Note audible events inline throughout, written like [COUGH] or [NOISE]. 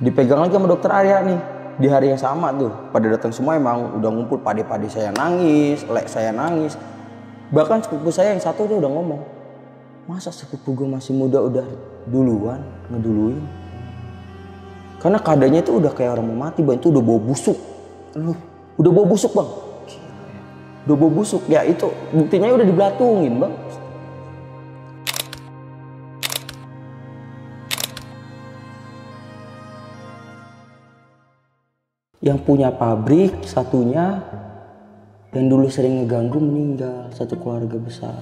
dipegang lagi sama dokter Arya nih di hari yang sama tuh pada datang semua emang udah ngumpul pade-pade saya nangis lek saya nangis bahkan sepupu saya yang satu dia udah ngomong masa sepupu gue masih muda udah duluan ngeduluin karena keadaannya itu udah kayak orang mau mati bang itu udah bau busuk lu udah bau busuk bang ya. udah bau busuk ya itu buktinya udah dibelatungin bang yang punya pabrik satunya yang dulu sering ngeganggu meninggal satu keluarga besar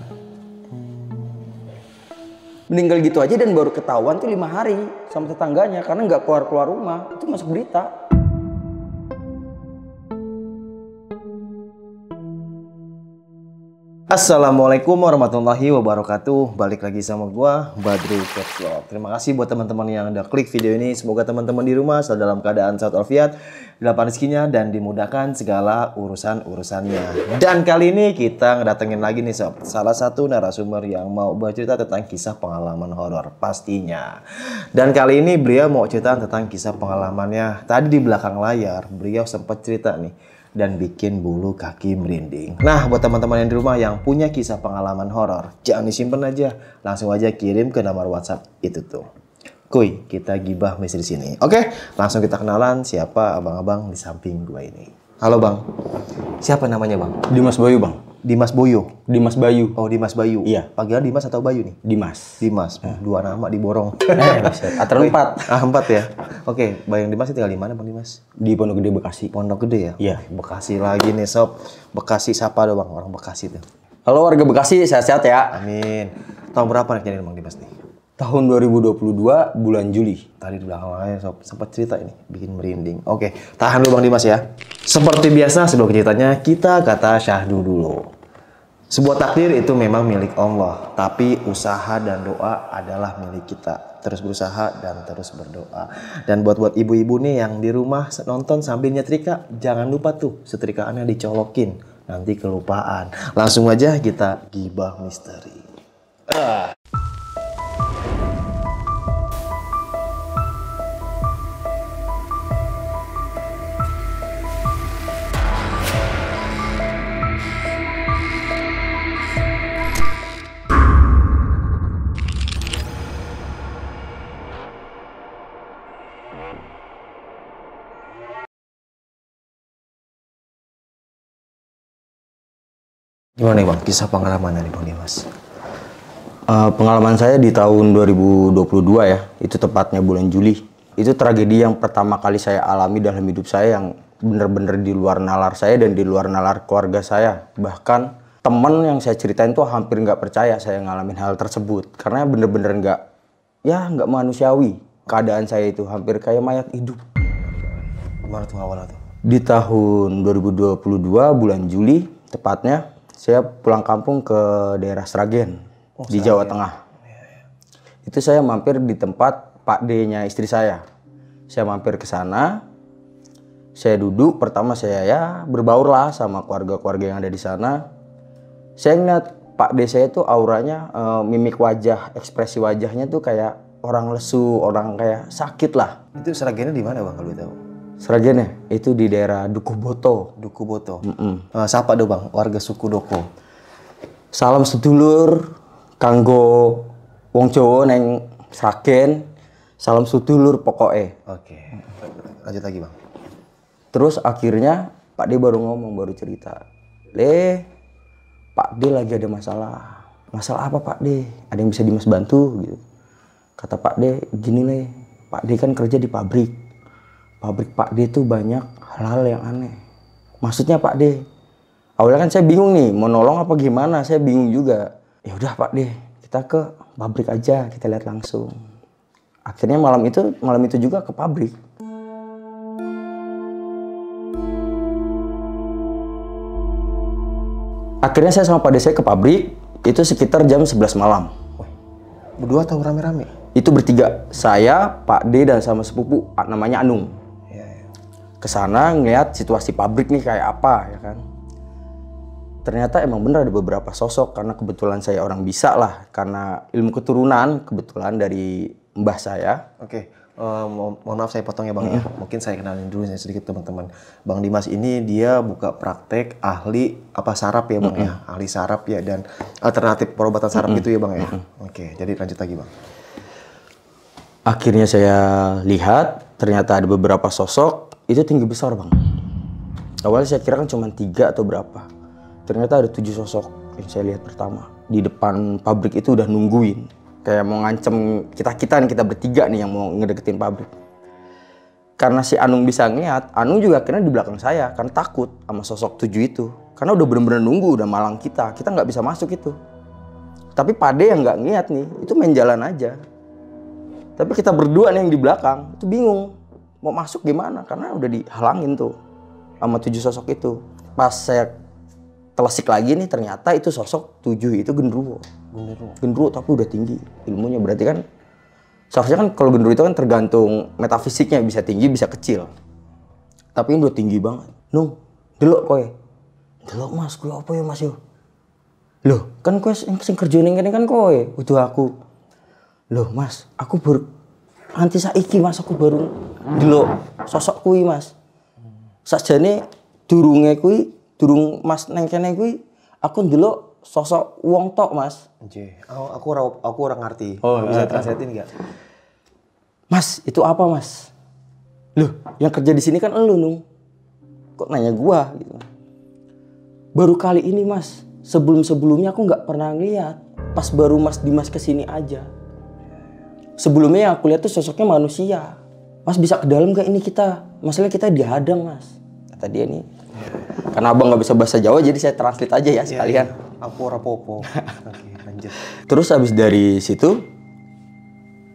meninggal gitu aja dan baru ketahuan tuh lima hari sama tetangganya karena nggak keluar keluar rumah itu masuk berita Assalamualaikum warahmatullahi wabarakatuh. Balik lagi sama gua Badru Vlog. Terima kasih buat teman-teman yang udah klik video ini. Semoga teman-teman di rumah selalu dalam keadaan sehat walafiat, dapat rezekinya dan dimudahkan segala urusan-urusannya. Dan kali ini kita ngedatengin lagi nih sob, salah satu narasumber yang mau bercerita tentang kisah pengalaman horor pastinya. Dan kali ini beliau mau cerita tentang kisah pengalamannya. Tadi di belakang layar beliau sempat cerita nih dan bikin bulu kaki merinding. Nah, buat teman-teman yang di rumah yang punya kisah pengalaman horor, jangan disimpan aja. Langsung aja kirim ke nomor WhatsApp itu tuh. Kuy, kita gibah misteri sini. Oke, langsung kita kenalan siapa abang-abang di samping gua ini. Halo bang, siapa namanya bang? Dimas Bayu bang. Dimas Boyo. Dimas Bayu. Oh, Dimas Bayu. Iya. Panggilan Dimas atau Bayu nih? Dimas. Dimas. Iya. Dua nama diborong. [LAUGHS] Eh, Atau empat. [LAUGHS] Ah, empat ya. Oke, okay. Bayang Dimas tinggal di mana Bang Dimas? Di Pondok Gede Bekasi. Pondok Gede ya? Iya. Bekasi lagi nih sob. Bekasi siapa doang orang Bekasi tuh? Halo warga Bekasi, sehat-sehat ya. Amin. Tahun berapa nih jadi Bang Dimas nih? tahun 2022 bulan Juli. Tadi di belakang aja sob, sempat cerita ini, bikin merinding. Oke, tahan dulu Bang Dimas ya. Seperti biasa sebelum ceritanya kita kata syahdu dulu. Sebuah takdir itu memang milik Allah, tapi usaha dan doa adalah milik kita. Terus berusaha dan terus berdoa. Dan buat-buat ibu-ibu nih yang di rumah nonton sambil nyetrika, jangan lupa tuh setrikaannya dicolokin nanti kelupaan. Langsung aja kita gibah misteri. Ah. Gimana nih bang, kisah pengalaman dari Bang Dimas? Uh, pengalaman saya di tahun 2022 ya, itu tepatnya bulan Juli. Itu tragedi yang pertama kali saya alami dalam hidup saya yang benar-benar di luar nalar saya dan di luar nalar keluarga saya. Bahkan teman yang saya ceritain tuh hampir nggak percaya saya ngalamin hal tersebut. Karena benar-benar nggak, ya nggak manusiawi. Keadaan saya itu hampir kayak mayat hidup. Gimana tuh awalnya tuh? Di tahun 2022 bulan Juli tepatnya saya pulang kampung ke daerah Sragen oh, di Sragen. Jawa Tengah. Ya, ya. Itu saya mampir di tempat Pak D-nya istri saya. Saya mampir ke sana. Saya duduk pertama saya ya berbaur lah sama keluarga-keluarga yang ada di sana. Saya ingat Pak D saya itu auranya e, mimik wajah, ekspresi wajahnya tuh kayak orang lesu, orang kayak sakit lah. Itu Sragennya di mana Bang kalau tahu? Sragen ya? Itu di daerah Duku Boto. Duku Boto. Mm -mm. Uh, siapa do bang? Warga suku Doko. Salam sedulur, kanggo wong Jawa neng Sragen. Salam sedulur pokoknya. Oke. Okay. Lanjut lagi bang. Terus akhirnya Pak D baru ngomong, baru cerita. Le, Pak D lagi ada masalah. Masalah apa Pak D? Ada yang bisa Dimas bantu? Gitu. Kata Pak D, gini le, Pak D kan kerja di pabrik pabrik Pak D itu banyak hal-hal yang aneh. Maksudnya Pak D, awalnya kan saya bingung nih, mau nolong apa gimana, saya bingung juga. Ya udah Pak D, kita ke pabrik aja, kita lihat langsung. Akhirnya malam itu, malam itu juga ke pabrik. Akhirnya saya sama Pak D saya ke pabrik, itu sekitar jam 11 malam. Berdua atau rame-rame? Itu bertiga, saya, Pak D, dan sama sepupu, namanya Anung ke sana ngeliat situasi pabrik nih kayak apa ya kan ternyata emang bener ada beberapa sosok karena kebetulan saya orang bisa lah karena ilmu keturunan kebetulan dari mbah saya oke okay. Uh, eh, mohon maaf saya potong ya bang mm ya mungkin saya kenalin dulu sedikit teman-teman bang Dimas ini dia buka praktek ahli apa sarap ya bang mm ya ahli sarap ya dan alternatif perobatan sarap mm gitu ya bang ya mm oke okay. jadi lanjut lagi bang akhirnya saya lihat ternyata ada beberapa sosok itu tinggi besar bang awalnya saya kira kan cuma tiga atau berapa ternyata ada tujuh sosok yang saya lihat pertama di depan pabrik itu udah nungguin kayak mau ngancem kita kita nih kita bertiga nih yang mau ngedeketin pabrik karena si Anung bisa ngeliat Anung juga akhirnya di belakang saya kan takut sama sosok tujuh itu karena udah bener-bener nunggu udah malang kita kita nggak bisa masuk itu tapi Pade yang nggak ngeliat nih itu main jalan aja tapi kita berdua nih yang di belakang itu bingung mau masuk gimana karena udah dihalangin tuh sama tujuh sosok itu pas saya telesik lagi nih ternyata itu sosok tujuh itu genderuwo genderuwo genderuwo tapi udah tinggi ilmunya berarti kan seharusnya kan kalau genderuwo itu kan tergantung metafisiknya bisa tinggi bisa kecil tapi ini udah tinggi banget nung delok kowe delok mas gue apa ya mas yo loh kan kowe sing kerja ning kene kan kowe udah aku loh mas aku baru nanti saya saiki Mas aku baru dulu sosok kui Mas. Sajane durunge kui durung Mas nengkene kui aku dulu sosok uang tok Mas. Aku aku ora aku ora ngerti. Oh, bisa iya. translate enggak? Mas, itu apa Mas? Loh, yang kerja di sini kan elu nung. Kok nanya gua gitu. Baru kali ini Mas, sebelum-sebelumnya aku nggak pernah ngeliat. Pas baru Mas Dimas kesini aja sebelumnya yang aku lihat tuh sosoknya manusia mas bisa ke dalam gak ini kita Masalahnya kita dihadang mas kata dia nih karena abang nggak bisa bahasa Jawa jadi saya translate aja ya iya, sekalian ya, ya. popo terus habis dari situ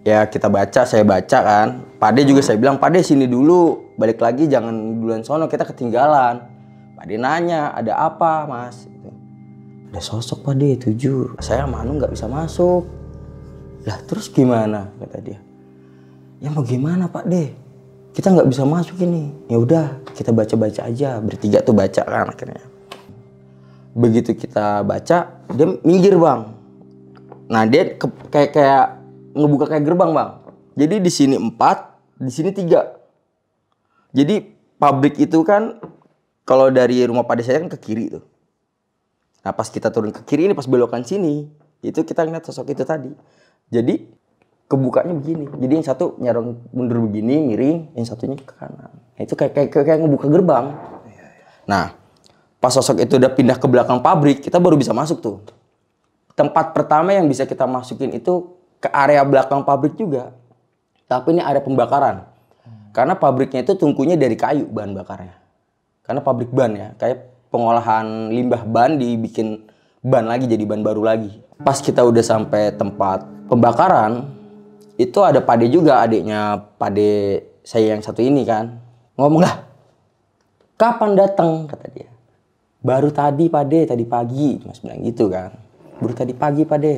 ya kita baca saya baca kan pade juga saya bilang pade sini dulu balik lagi jangan duluan sono kita ketinggalan pade nanya ada apa mas gitu. ada sosok pade tujuh saya manu nggak bisa masuk lah terus gimana kata dia? Ya mau gimana Pak deh? Kita nggak bisa masuk ini. Ya udah kita baca-baca aja. Bertiga tuh baca kan akhirnya. Begitu kita baca, dia minggir bang. Nah dia ke, kayak kayak ngebuka kayak gerbang bang. Jadi di sini empat, di sini tiga. Jadi pabrik itu kan kalau dari rumah pada saya kan ke kiri tuh. Nah pas kita turun ke kiri ini pas belokan sini itu kita ngeliat sosok itu tadi. Jadi kebukanya begini. Jadi yang satu nyarong mundur begini miring, yang satunya ke kanan. Nah, itu kayak kayak kayak ngebuka gerbang. Nah, pas sosok itu udah pindah ke belakang pabrik, kita baru bisa masuk tuh. Tempat pertama yang bisa kita masukin itu ke area belakang pabrik juga. Tapi ini area pembakaran. Karena pabriknya itu tungkunya dari kayu bahan bakarnya. Karena pabrik ban ya, kayak pengolahan limbah ban dibikin ban lagi jadi ban baru lagi. Pas kita udah sampai tempat pembakaran itu ada Pade juga adiknya Pade saya yang satu ini kan ngomong lah kapan datang kata dia baru tadi Pade tadi pagi mas bilang gitu kan baru tadi pagi Pade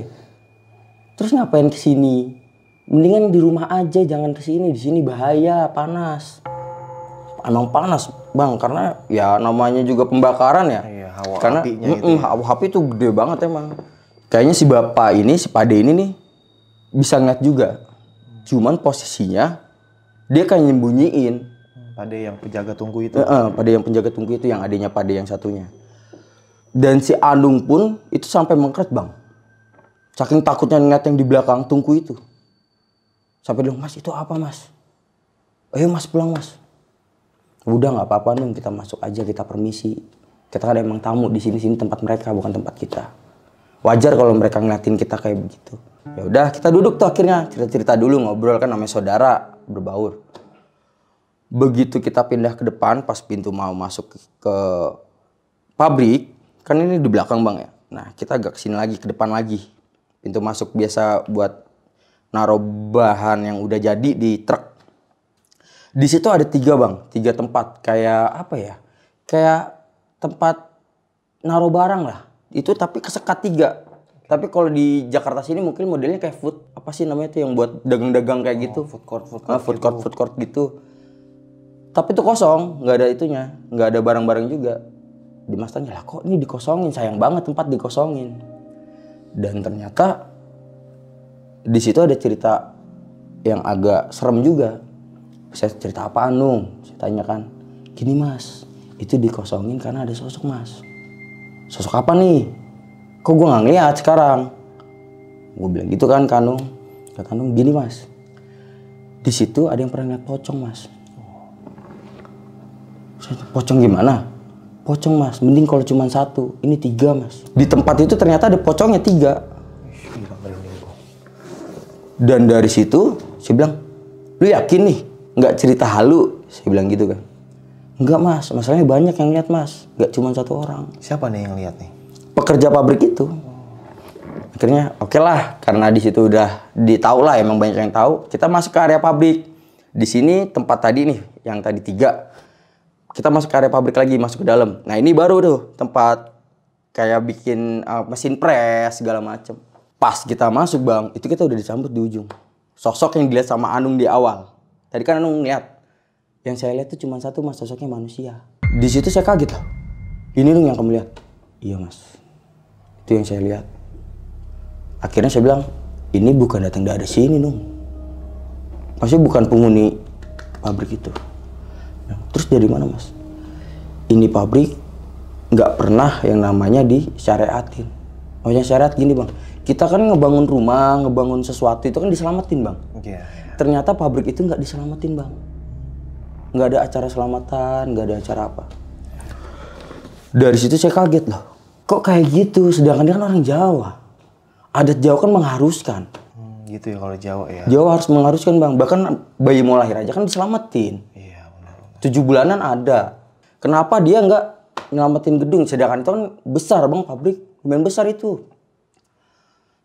terus ngapain kesini mendingan di rumah aja jangan kesini di sini bahaya panas emang panas bang karena ya namanya juga pembakaran ya iya, karena gitu ya. hawa api itu gede banget emang kayaknya si bapak ini si Pade ini nih bisa ngeliat juga cuman posisinya dia kayak nyembunyiin pada yang penjaga tunggu itu uh, pada yang penjaga tunggu itu yang adanya pada yang satunya dan si Anung pun itu sampai mengkeret bang saking takutnya ngeliat yang di belakang tungku itu sampai dong mas itu apa mas ayo mas pulang mas udah nggak apa-apa nung kita masuk aja kita permisi kita kan emang tamu di sini sini tempat mereka bukan tempat kita wajar kalau mereka ngeliatin kita kayak begitu ya udah kita duduk tuh akhirnya cerita-cerita dulu ngobrol kan namanya saudara berbaur begitu kita pindah ke depan pas pintu mau masuk ke pabrik kan ini di belakang bang ya nah kita agak kesini lagi ke depan lagi pintu masuk biasa buat naruh bahan yang udah jadi di truk di situ ada tiga bang tiga tempat kayak apa ya kayak tempat naruh barang lah itu tapi kesekat tiga tapi kalau di Jakarta sini mungkin modelnya kayak food apa sih namanya tuh yang buat dagang-dagang kayak oh, gitu. Food court, food ah, court, ah, food court, gitu. food court gitu. Tapi itu kosong, nggak ada itunya, nggak ada barang-barang juga. Di Mas tanya lah kok ini dikosongin, sayang banget tempat dikosongin. Dan ternyata di situ ada cerita yang agak serem juga. Saya cerita apa Nung? Saya tanya kan. Gini Mas, itu dikosongin karena ada sosok Mas. Sosok apa nih? kok gue gak ngeliat sekarang gue bilang gitu kan Kanung ke Kanung gini mas di situ ada yang pernah ngeliat pocong mas pocong gimana pocong mas mending kalau cuma satu ini tiga mas di tempat itu ternyata ada pocongnya tiga dan dari situ saya bilang lu yakin nih nggak cerita halu saya bilang gitu kan Enggak mas, masalahnya banyak yang lihat mas, nggak cuma satu orang. Siapa nih yang lihat nih? pekerja pabrik itu akhirnya oke okay lah karena di situ udah ditaulah lah emang banyak yang tahu kita masuk ke area pabrik di sini tempat tadi nih yang tadi tiga kita masuk ke area pabrik lagi masuk ke dalam nah ini baru tuh tempat kayak bikin uh, mesin pres segala macem pas kita masuk bang itu kita udah dicampur di ujung sosok yang dilihat sama Anung di awal tadi kan Anung lihat yang saya lihat tuh cuma satu mas sosoknya manusia di situ saya kaget lah ini dong yang kamu lihat iya mas itu yang saya lihat. Akhirnya saya bilang, ini bukan datang dari sini, Nung. Pasti bukan penghuni pabrik itu. Nah, terus dari mana, Mas? Ini pabrik nggak pernah yang namanya disyariatin. Maksudnya syariat gini, Bang. Kita kan ngebangun rumah, ngebangun sesuatu itu kan diselamatin, Bang. Yeah. Iya. Ternyata pabrik itu nggak diselamatin, Bang. Nggak ada acara selamatan, nggak ada acara apa. Dari situ saya kaget loh kok kayak gitu sedangkan dia kan orang Jawa adat Jawa kan mengharuskan hmm, gitu ya kalau Jawa ya Jawa harus mengharuskan bang bahkan bayi mau lahir aja kan diselamatin iya benar, tujuh bulanan ada kenapa dia nggak nyelamatin gedung sedangkan itu kan besar bang pabrik lumayan besar itu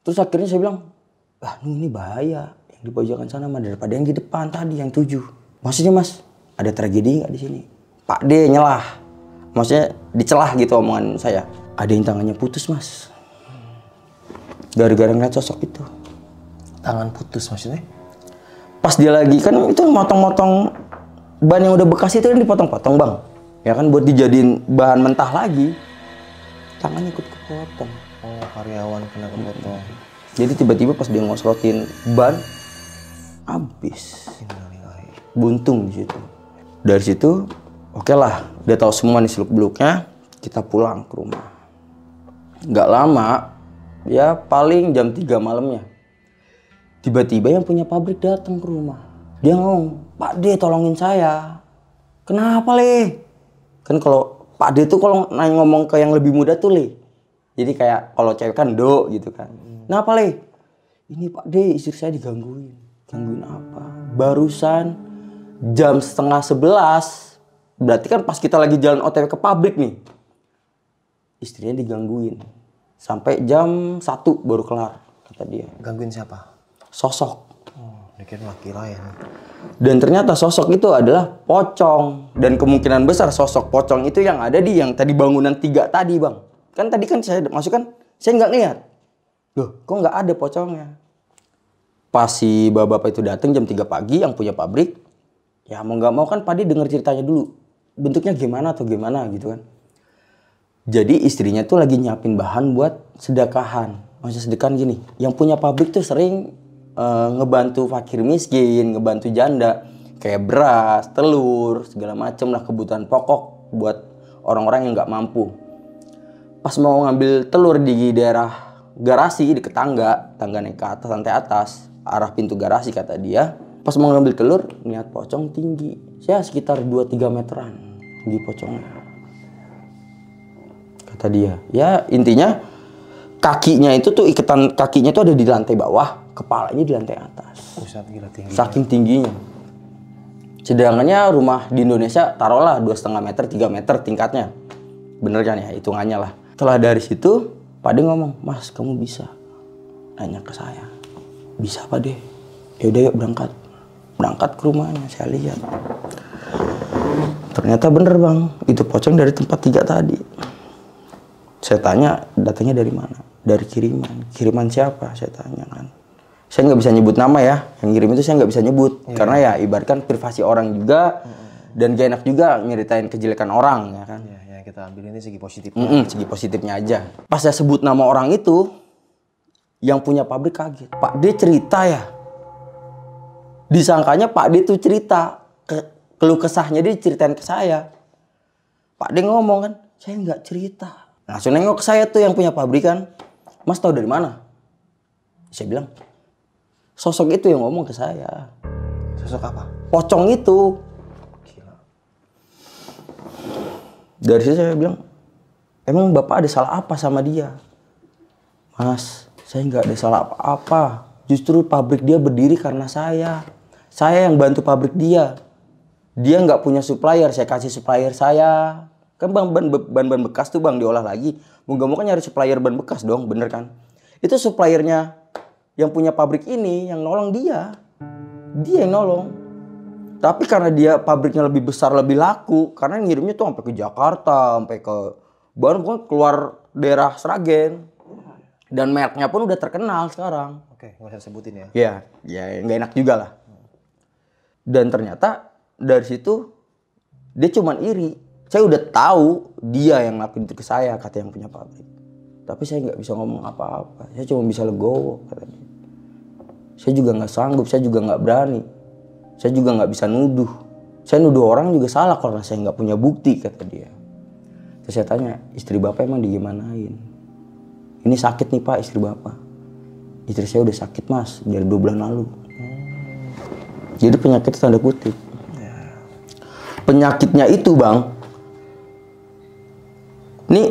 terus akhirnya saya bilang wah ini bahaya yang di pojokan sana mah daripada yang di depan tadi yang tujuh maksudnya mas ada tragedi nggak di sini Pak D nyelah maksudnya dicelah gitu omongan saya ada yang tangannya putus mas gara-gara ngeliat sosok itu tangan putus maksudnya pas dia lagi kan itu motong-motong ban yang udah bekas itu kan dipotong-potong bang ya kan buat dijadiin bahan mentah lagi tangannya ikut kepotong oh karyawan kena kepotong jadi tiba-tiba pas dia ngosrotin ban abis, buntung di situ dari situ oke okay lah udah tahu semua nih seluk beluknya kita pulang ke rumah nggak lama ya paling jam 3 malamnya tiba-tiba yang punya pabrik datang ke rumah dia ngomong Pak D tolongin saya kenapa le kan kalau Pak D tuh kalau nanya ngomong ke yang lebih muda tuh le jadi kayak kalau cewek kan do gitu kan kenapa le ini Pak D istri saya digangguin gangguin apa barusan jam setengah sebelas berarti kan pas kita lagi jalan otw ke pabrik nih istrinya digangguin sampai jam satu baru kelar kata dia gangguin siapa sosok oh, laki lain ya. dan ternyata sosok itu adalah pocong dan kemungkinan besar sosok pocong itu yang ada di yang tadi bangunan tiga tadi bang kan tadi kan saya masukkan saya nggak lihat loh kok nggak ada pocongnya pas si bapak, -bapak itu datang jam 3 pagi yang punya pabrik ya mau nggak mau kan Padi denger ceritanya dulu bentuknya gimana atau gimana gitu kan jadi istrinya tuh lagi nyiapin bahan buat sedekahan. masa sedekahan gini, yang punya pabrik tuh sering uh, ngebantu fakir miskin, ngebantu janda, kayak beras, telur, segala macem lah kebutuhan pokok buat orang-orang yang nggak mampu. Pas mau ngambil telur di daerah garasi di ketangga, tangga naik ke atas, lantai atas, arah pintu garasi kata dia. Pas mau ngambil telur, niat pocong tinggi. ya sekitar 2-3 meteran di pocongnya tadi ya. Ya intinya kakinya itu tuh ikatan kakinya tuh ada di lantai bawah, kepalanya di lantai atas. Pusat tinggi. Saking tingginya. Sedangkannya rumah di Indonesia taruhlah dua setengah meter, tiga meter tingkatnya. Bener kan ya hitungannya lah. Setelah dari situ, Pak ngomong, Mas kamu bisa. Nanya ke saya, bisa Pak De. Ya yuk berangkat. Berangkat ke rumahnya, saya lihat. Ternyata bener bang, itu pocong dari tempat tiga tadi saya tanya datanya dari mana dari kiriman kiriman siapa saya tanya kan saya nggak bisa nyebut nama ya yang kirim itu saya nggak bisa nyebut yeah. karena ya ibaratkan privasi orang juga dan gak enak juga nyeritain kejelekan orang ya kan iya, ya, yeah, kita ambil ini segi positif mm -hmm, segi positifnya aja pas saya sebut nama orang itu yang punya pabrik kaget pak D cerita ya disangkanya pak D tuh cerita ke keluh kesahnya dia ceritain ke saya pak D ngomong kan saya nggak cerita Nah, langsung nengok saya tuh yang punya pabrikan. Mas tahu dari mana? Saya bilang, sosok itu yang ngomong ke saya. Sosok apa? Pocong itu. Gila. Dari situ saya bilang, emang bapak ada salah apa sama dia? Mas, saya nggak ada salah apa-apa. Justru pabrik dia berdiri karena saya. Saya yang bantu pabrik dia. Dia nggak punya supplier, saya kasih supplier saya Kan bang ban, ban ban bekas tuh bang diolah lagi. mungkin moga kan nyari supplier ban bekas dong, bener kan? Itu suppliernya yang punya pabrik ini yang nolong dia. Dia yang nolong. Tapi karena dia pabriknya lebih besar, lebih laku, karena ngirimnya tuh sampai ke Jakarta, sampai ke baru pun keluar daerah Sragen. Dan mereknya pun udah terkenal sekarang. Oke, nggak usah sebutin ya. Iya, ya nggak enak juga lah. Dan ternyata dari situ dia cuman iri saya udah tahu dia yang ngelakuin itu ke saya, kata yang punya pabrik. Tapi saya nggak bisa ngomong apa-apa. Saya cuma bisa legowo, kata dia. Saya juga nggak sanggup, saya juga nggak berani. Saya juga nggak bisa nuduh. Saya nuduh orang juga salah karena saya nggak punya bukti, kata dia. Terus saya tanya, istri bapak emang digimanain? Ini sakit nih pak, istri bapak. Istri saya udah sakit mas, dari dua bulan lalu. Jadi penyakit tanda kutip. Ya. Penyakitnya itu bang, ini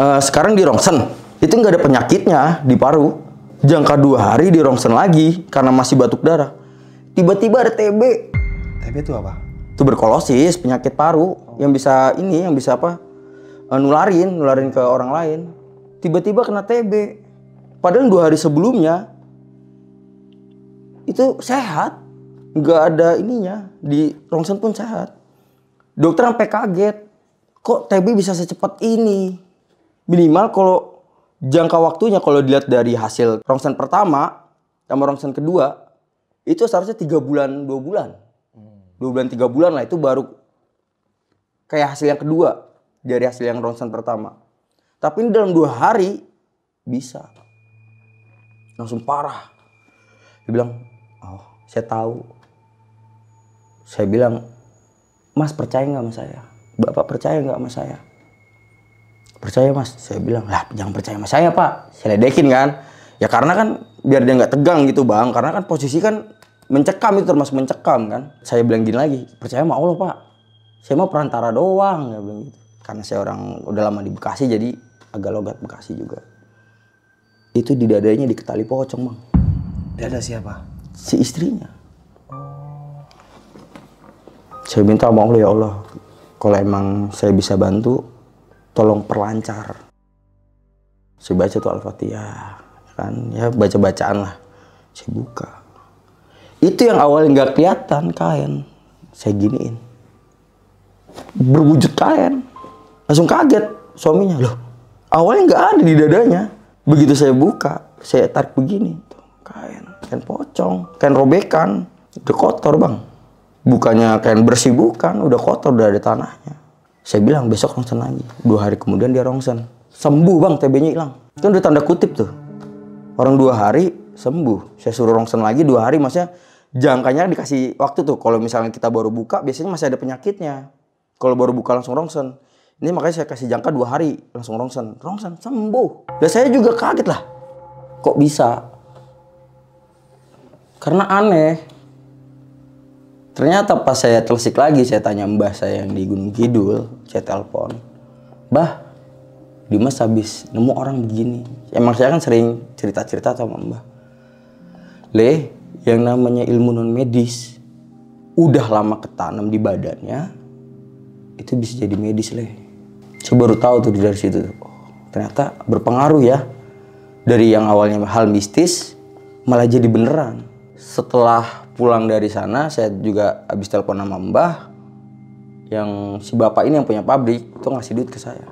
uh, sekarang di rongsen itu nggak ada penyakitnya di paru jangka dua hari di rongsen lagi karena masih batuk darah tiba-tiba ada TB TB itu apa berkolosis penyakit paru oh. yang bisa ini yang bisa apa uh, nularin nularin ke orang lain tiba-tiba kena TB padahal dua hari sebelumnya itu sehat nggak ada ininya di rongsen pun sehat dokter sampai kaget kok TB bisa secepat ini? Minimal kalau jangka waktunya kalau dilihat dari hasil rongsen pertama sama rongsen kedua itu seharusnya tiga bulan dua bulan dua bulan tiga bulan lah itu baru kayak hasil yang kedua dari hasil yang rongsen pertama tapi ini dalam dua hari bisa langsung parah dia bilang oh saya tahu saya bilang mas percaya nggak sama saya bapak percaya nggak sama saya percaya mas saya bilang lah jangan percaya sama saya pak saya ledekin kan ya karena kan biar dia nggak tegang gitu bang karena kan posisi kan mencekam itu termasuk mencekam kan saya bilang gini lagi percaya sama Allah pak saya mau perantara doang ya bilang gitu. karena saya orang udah lama di Bekasi jadi agak logat Bekasi juga itu di dadanya diketali pocong bang dada siapa si istrinya saya minta sama Allah ya Allah kalau emang saya bisa bantu tolong perlancar saya baca tuh al-fatihah kan ya baca bacaan lah saya buka itu yang awalnya nggak kelihatan kain saya giniin berwujud kain langsung kaget suaminya loh awalnya nggak ada di dadanya begitu saya buka saya tarik begini tuh kain kain pocong kain robekan udah kotor bang bukannya kain bersih bukan udah kotor udah ada tanahnya saya bilang besok rongsen lagi dua hari kemudian dia rongsen sembuh bang TB-nya hilang itu udah tanda kutip tuh orang dua hari sembuh saya suruh rongsen lagi dua hari maksudnya jangkanya dikasih waktu tuh kalau misalnya kita baru buka biasanya masih ada penyakitnya kalau baru buka langsung rongsen ini makanya saya kasih jangka dua hari langsung rongsen rongsen sembuh dan saya juga kaget lah kok bisa karena aneh Ternyata pas saya telisik lagi, saya tanya mbah saya yang di Gunung Kidul, saya telepon. Mbah, Dimas habis nemu orang begini. Emang saya kan sering cerita-cerita sama mbah. Le, yang namanya ilmu non medis, udah lama ketanam di badannya, itu bisa jadi medis, Le. Saya baru tahu tuh dari situ. ternyata berpengaruh ya. Dari yang awalnya hal mistis, malah jadi beneran. Setelah pulang dari sana saya juga habis telepon sama Mbah yang si bapak ini yang punya pabrik itu ngasih duit ke saya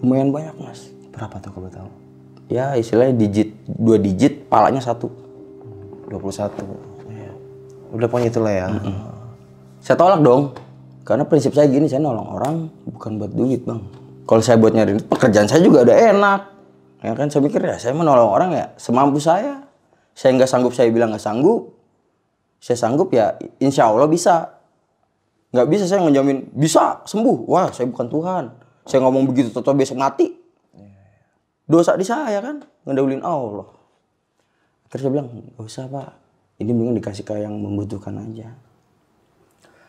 lumayan banyak mas berapa tuh kalau tahu ya istilahnya digit dua digit palanya satu dua puluh satu. Iya. udah pokoknya itulah ya mm -mm. saya tolak dong karena prinsip saya gini saya nolong orang bukan buat duit bang kalau saya buat nyari duit pekerjaan saya juga udah enak ya kan saya pikir ya saya menolong orang ya semampu saya saya nggak sanggup saya bilang nggak sanggup saya sanggup ya insya Allah bisa. Nggak bisa saya menjamin bisa sembuh. Wah saya bukan Tuhan. Saya ngomong begitu tetap besok mati. Dosa di saya kan ngedaulin Allah. Terus saya bilang gak usah pak. Ini mendingan dikasih ke yang membutuhkan aja.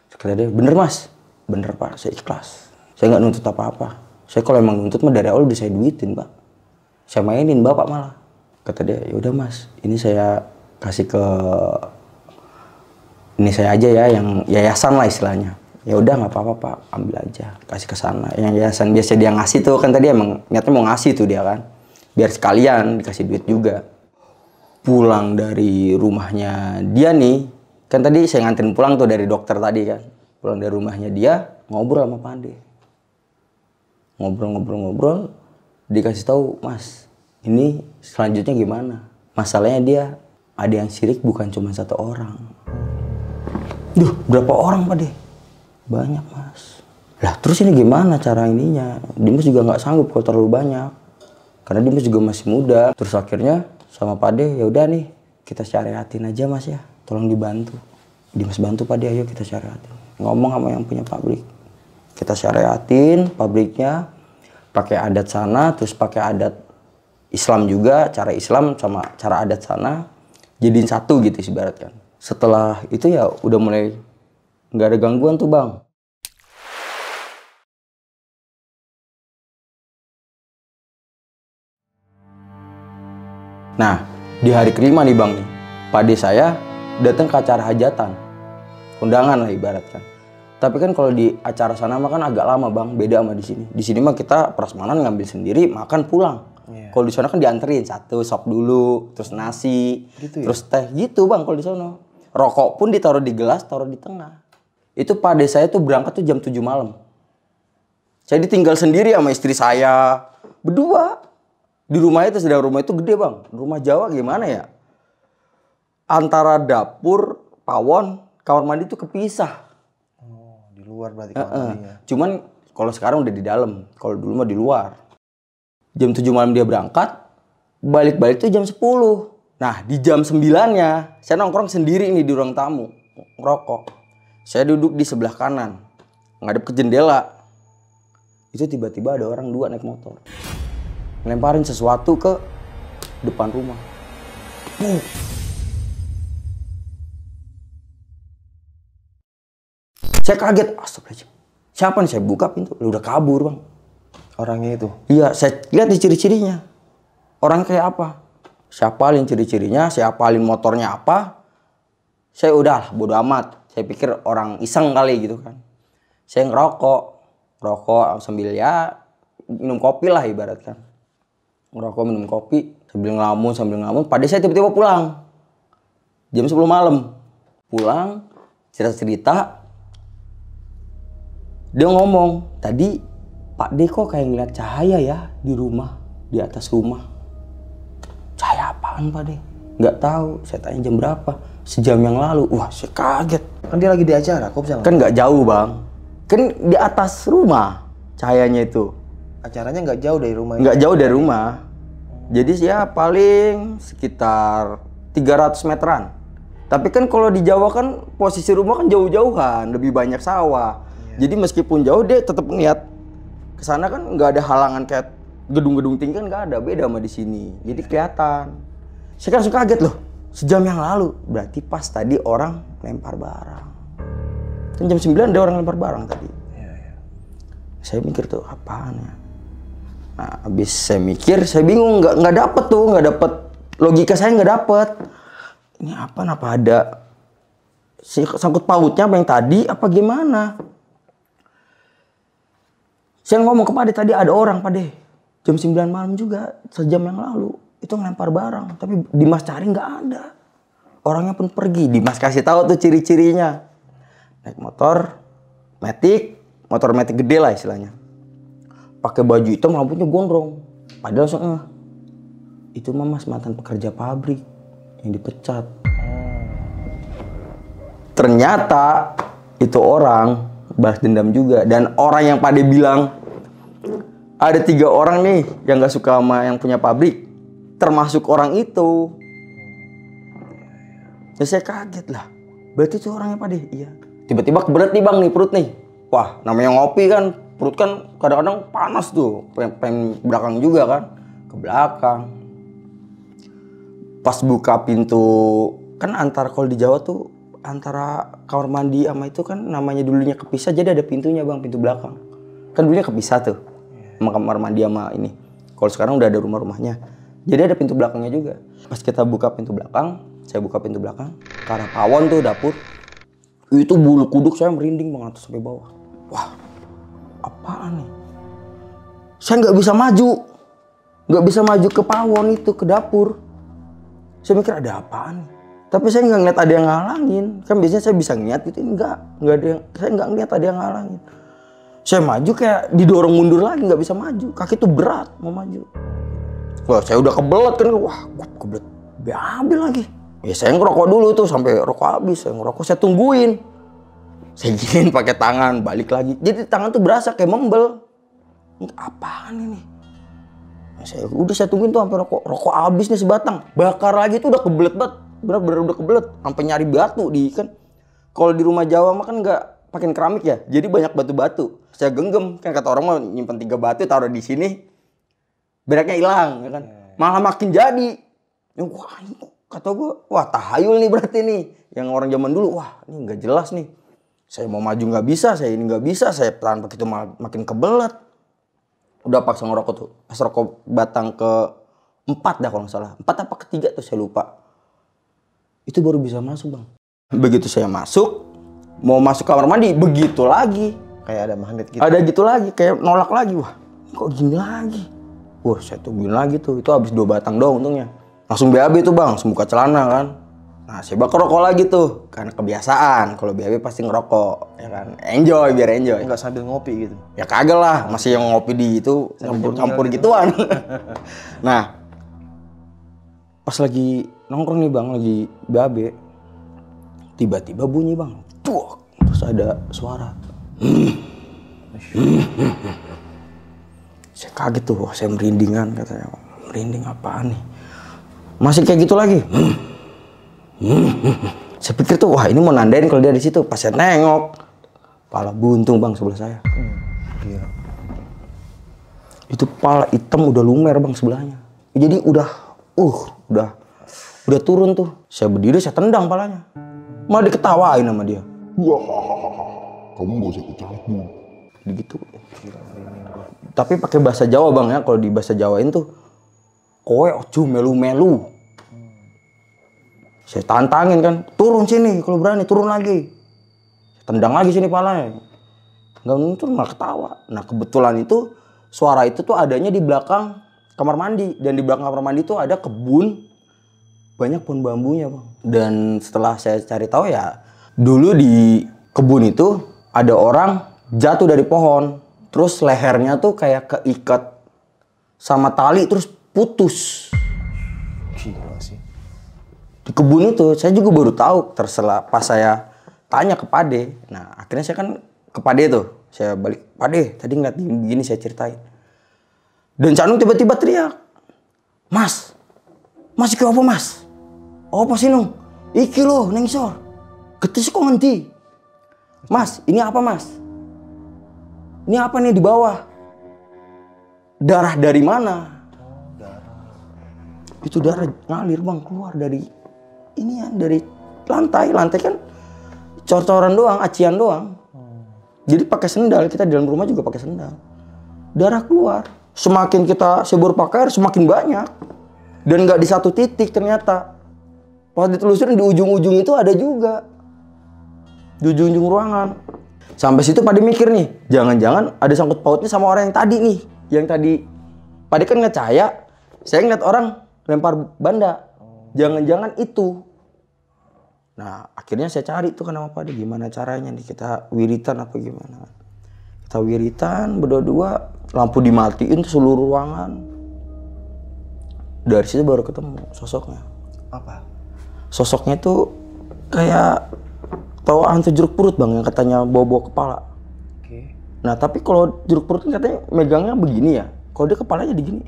Sekali dia bener mas, bener pak saya ikhlas. Saya nggak nuntut apa-apa. Saya kalau emang nuntut mah dari awal bisa saya duitin pak. Saya mainin bapak malah. Kata dia, ya udah mas, ini saya kasih ke ini saya aja ya yang yayasan lah istilahnya ya udah nggak apa-apa pak ambil aja kasih ke sana yang yayasan biasa dia ngasih tuh kan tadi emang niatnya mau ngasih tuh dia kan biar sekalian dikasih duit juga pulang dari rumahnya dia nih kan tadi saya nganterin pulang tuh dari dokter tadi kan pulang dari rumahnya dia ngobrol sama Pandi ngobrol-ngobrol-ngobrol dikasih tahu mas ini selanjutnya gimana masalahnya dia ada yang sirik bukan cuma satu orang Duh, berapa orang Pak deh? Banyak mas. Lah terus ini gimana cara ininya? Dimas juga nggak sanggup kalau terlalu banyak. Karena Dimas juga masih muda. Terus akhirnya sama deh, ya udah nih kita syariatin aja mas ya. Tolong dibantu. Dimas bantu Pak deh, ayo kita syariatin. Ngomong sama yang punya pabrik. Kita syariatin pabriknya pakai adat sana terus pakai adat Islam juga cara Islam sama cara adat sana jadiin satu gitu sih kan setelah itu ya udah mulai nggak ada gangguan tuh bang Nah, di hari kelima nih Bang nih, pade saya datang ke acara hajatan. Undangan lah ibaratkan. Tapi kan kalau di acara sana mah kan agak lama Bang, beda sama di sini. Di sini mah kita prasmanan ngambil sendiri, makan pulang. Yeah. Kalau di sana kan dianterin satu sop dulu, terus nasi, gitu ya? terus teh gitu Bang kalau di sana. Rokok pun ditaruh di gelas, taruh di tengah. Itu pada saya tuh berangkat tuh jam 7 malam. Saya ditinggal sendiri sama istri saya. Berdua. Di rumah itu sedang rumah itu gede bang. Rumah Jawa gimana ya? Antara dapur, pawon, kamar mandi itu kepisah. Oh, di luar berarti kamar e-e. mandinya. Cuman kalau sekarang udah di dalam. Kalau dulu mah di luar. Jam 7 malam dia berangkat, balik-balik tuh jam 10 Nah, di jam 9-nya saya nongkrong sendiri ini di ruang tamu, ngerokok. Saya duduk di sebelah kanan, ngadep ke jendela. Itu tiba-tiba ada orang dua naik motor. Ngelemparin sesuatu ke depan rumah. Puh. Saya kaget, Astagfirullahaladzim. Siapa nih? Saya buka pintu, udah kabur bang. Orangnya itu? Iya, saya lihat di ciri-cirinya. orang kayak apa? saya paling ciri-cirinya saya paling motornya apa saya udah bodo amat saya pikir orang iseng kali gitu kan saya ngerokok rokok sambil ya minum kopi lah ibaratkan ngerokok minum kopi sambil ngelamun sambil ngelamun pada saya tiba-tiba pulang jam 10 malam pulang cerita-cerita dia ngomong tadi Pak Deko kayak ngeliat cahaya ya di rumah di atas rumah apaan Pak deh Nggak tahu. Saya tanya jam berapa. Sejam yang lalu. Wah, saya kaget. Kan dia lagi di acara, kok bisa Kan nggak jauh, Bang. Kan di atas rumah cahayanya itu. Acaranya nggak jauh dari rumah. Nggak jauh dari rumah. Jadi ya paling sekitar 300 meteran. Tapi kan kalau di Jawa kan posisi rumah kan jauh-jauhan, lebih banyak sawah. Iya. Jadi meskipun jauh deh tetap ngeliat ke sana kan nggak ada halangan kayak gedung-gedung tinggi kan nggak ada, beda sama di sini. Jadi kelihatan. Saya langsung kaget loh. Sejam yang lalu. Berarti pas tadi orang lempar barang. Kan jam 9 ada orang lempar barang tadi. Ya, ya. Saya mikir tuh apaan ya. Nah, habis saya mikir, saya bingung, nggak nggak dapet tuh, nggak dapet logika saya nggak dapet. Ini apa? Apa ada si sangkut pautnya apa yang tadi? Apa gimana? Saya ngomong kepada tadi ada orang Pade jam 9 malam juga sejam yang lalu itu ngelempar barang tapi Dimas cari nggak ada orangnya pun pergi Dimas kasih tahu tuh ciri-cirinya naik motor metik motor metik gede lah istilahnya pakai baju itu rambutnya gondrong padahal langsung eh, itu mah mas mantan pekerja pabrik yang dipecat ternyata itu orang balas dendam juga dan orang yang pada bilang ada tiga orang nih yang nggak suka sama yang punya pabrik termasuk orang itu ya saya kaget lah berarti itu orangnya apa deh iya tiba-tiba kebelet nih bang nih perut nih wah namanya ngopi kan perut kan kadang-kadang panas tuh pengen, belakang juga kan ke belakang pas buka pintu kan antar kalau di Jawa tuh antara kamar mandi sama itu kan namanya dulunya kepisah jadi ada pintunya bang pintu belakang kan dulunya kepisah tuh sama kamar mandi sama ini kalau sekarang udah ada rumah-rumahnya jadi ada pintu belakangnya juga. Pas kita buka pintu belakang, saya buka pintu belakang, karena pawon tuh dapur. Itu bulu kuduk saya merinding banget sampai bawah. Wah, apaan nih? Saya nggak bisa maju, nggak bisa maju ke pawon itu ke dapur. Saya mikir ada apaan? Tapi saya nggak ngeliat ada yang ngalangin. Kan biasanya saya bisa ngeliat gitu, nggak, nggak ada yang, saya nggak ngeliat ada yang ngalangin saya maju kayak didorong mundur lagi nggak bisa maju kaki tuh berat mau maju Wah, saya udah kebelet kan. Wah, gue kebelet. ambil lagi. Ya saya ngerokok dulu tuh sampai rokok habis. Saya ngerokok, saya tungguin. Saya giniin [LAUGHS] pakai tangan, balik lagi. Jadi tangan tuh berasa kayak membel. Ini Apaan ini? Nah, saya udah saya tungguin tuh sampai rokok rokok habis nih sebatang. Bakar lagi tuh udah kebelet banget. Benar-benar udah kebelet. Sampai nyari batu di kan. Kalau di rumah Jawa mah kan nggak pakai keramik ya. Jadi banyak batu-batu. Saya genggam kan kata orang mau nyimpan tiga batu taruh di sini beraknya hilang ya kan. Yeah. Iya. Malah makin jadi. Yang wah ini kata gue, wah tahayul nih berarti nih. Yang orang zaman dulu, wah ini nggak jelas nih. Saya mau maju nggak bisa, saya ini nggak bisa, saya pelan begitu makin kebelet. Udah paksa ngerokok tuh, pas rokok batang ke empat dah kalau nggak salah. Empat apa ketiga tuh saya lupa. Itu baru bisa masuk bang. Begitu saya masuk, mau masuk kamar mandi, begitu lagi. Kayak ada magnet gitu. Ada gitu lagi, kayak nolak lagi. Wah, kok gini lagi? Wah, saya tungguin lagi tuh. Itu habis dua batang doang untungnya. Langsung BAB tuh bang, semuka celana kan. Nah, saya bakal rokok lagi tuh. Karena kebiasaan. Kalau BAB pasti ngerokok. Ya kan? Enjoy, biar enjoy. Enggak sambil ngopi gitu? Ya kagak lah. Masih yang ngopi di itu campur-campur gitu. gituan. [LAUGHS] nah, pas lagi nongkrong nih bang, lagi BAB. Tiba-tiba bunyi bang. Tuh, terus ada suara saya kaget tuh wah saya merindingan katanya merinding apaan nih masih kayak gitu lagi hmm. Hmm, hmm. hmm. saya pikir tuh wah ini mau nandain kalau dia di situ pas saya nengok pala buntung bang sebelah saya hmm. iya. itu pala hitam udah lumer bang sebelahnya jadi udah uh udah udah turun tuh saya berdiri saya tendang palanya malah diketawain sama dia wah kamu gak usah ikut campur gitu tapi pakai bahasa Jawa bang ya kalau di bahasa Jawain tuh kowe ojo melu melu saya tantangin kan turun sini kalau berani turun lagi tendang lagi sini palanya nggak muncul malah ketawa nah kebetulan itu suara itu tuh adanya di belakang kamar mandi dan di belakang kamar mandi tuh ada kebun banyak pohon bambunya bang dan setelah saya cari tahu ya dulu di kebun itu ada orang jatuh dari pohon Terus lehernya tuh kayak keikat sama tali terus putus. Gila sih. Di kebun itu saya juga baru tahu terselah pas saya tanya ke Pade. Nah akhirnya saya kan ke Pade tuh. Saya balik, Pade tadi ngeliat gini saya ceritain. Dan Canung tiba-tiba teriak. Mas, mas iki apa mas? Oh sih nung? Iki loh, neng sor. Getis kok nanti. Mas, ini apa mas? Ini apa nih di bawah? Darah dari mana? Itu darah ngalir bang keluar dari ini ya dari lantai. Lantai kan cor-coran doang, acian doang. Jadi pakai sendal kita di dalam rumah juga pakai sendal. Darah keluar. Semakin kita sebur pakai semakin banyak. Dan nggak di satu titik ternyata. Pas ditelusurin di ujung-ujung itu ada juga. Di ujung-ujung ruangan. Sampai situ pada mikir nih, jangan-jangan ada sangkut pautnya sama orang yang tadi nih. Yang tadi, pada kan ngecaya, saya ngeliat orang lempar benda, Jangan-jangan itu. Nah, akhirnya saya cari tuh kenapa pada gimana caranya nih kita wiritan apa gimana. Kita wiritan berdua-dua, lampu dimatiin seluruh ruangan. Dari situ baru ketemu sosoknya. Apa? Sosoknya tuh kayak tahu hantu jeruk purut bang yang katanya bawa-bawa kepala. Okay. Nah tapi kalau jeruk purut kan katanya megangnya begini ya. Kalau dia kepalanya di gini.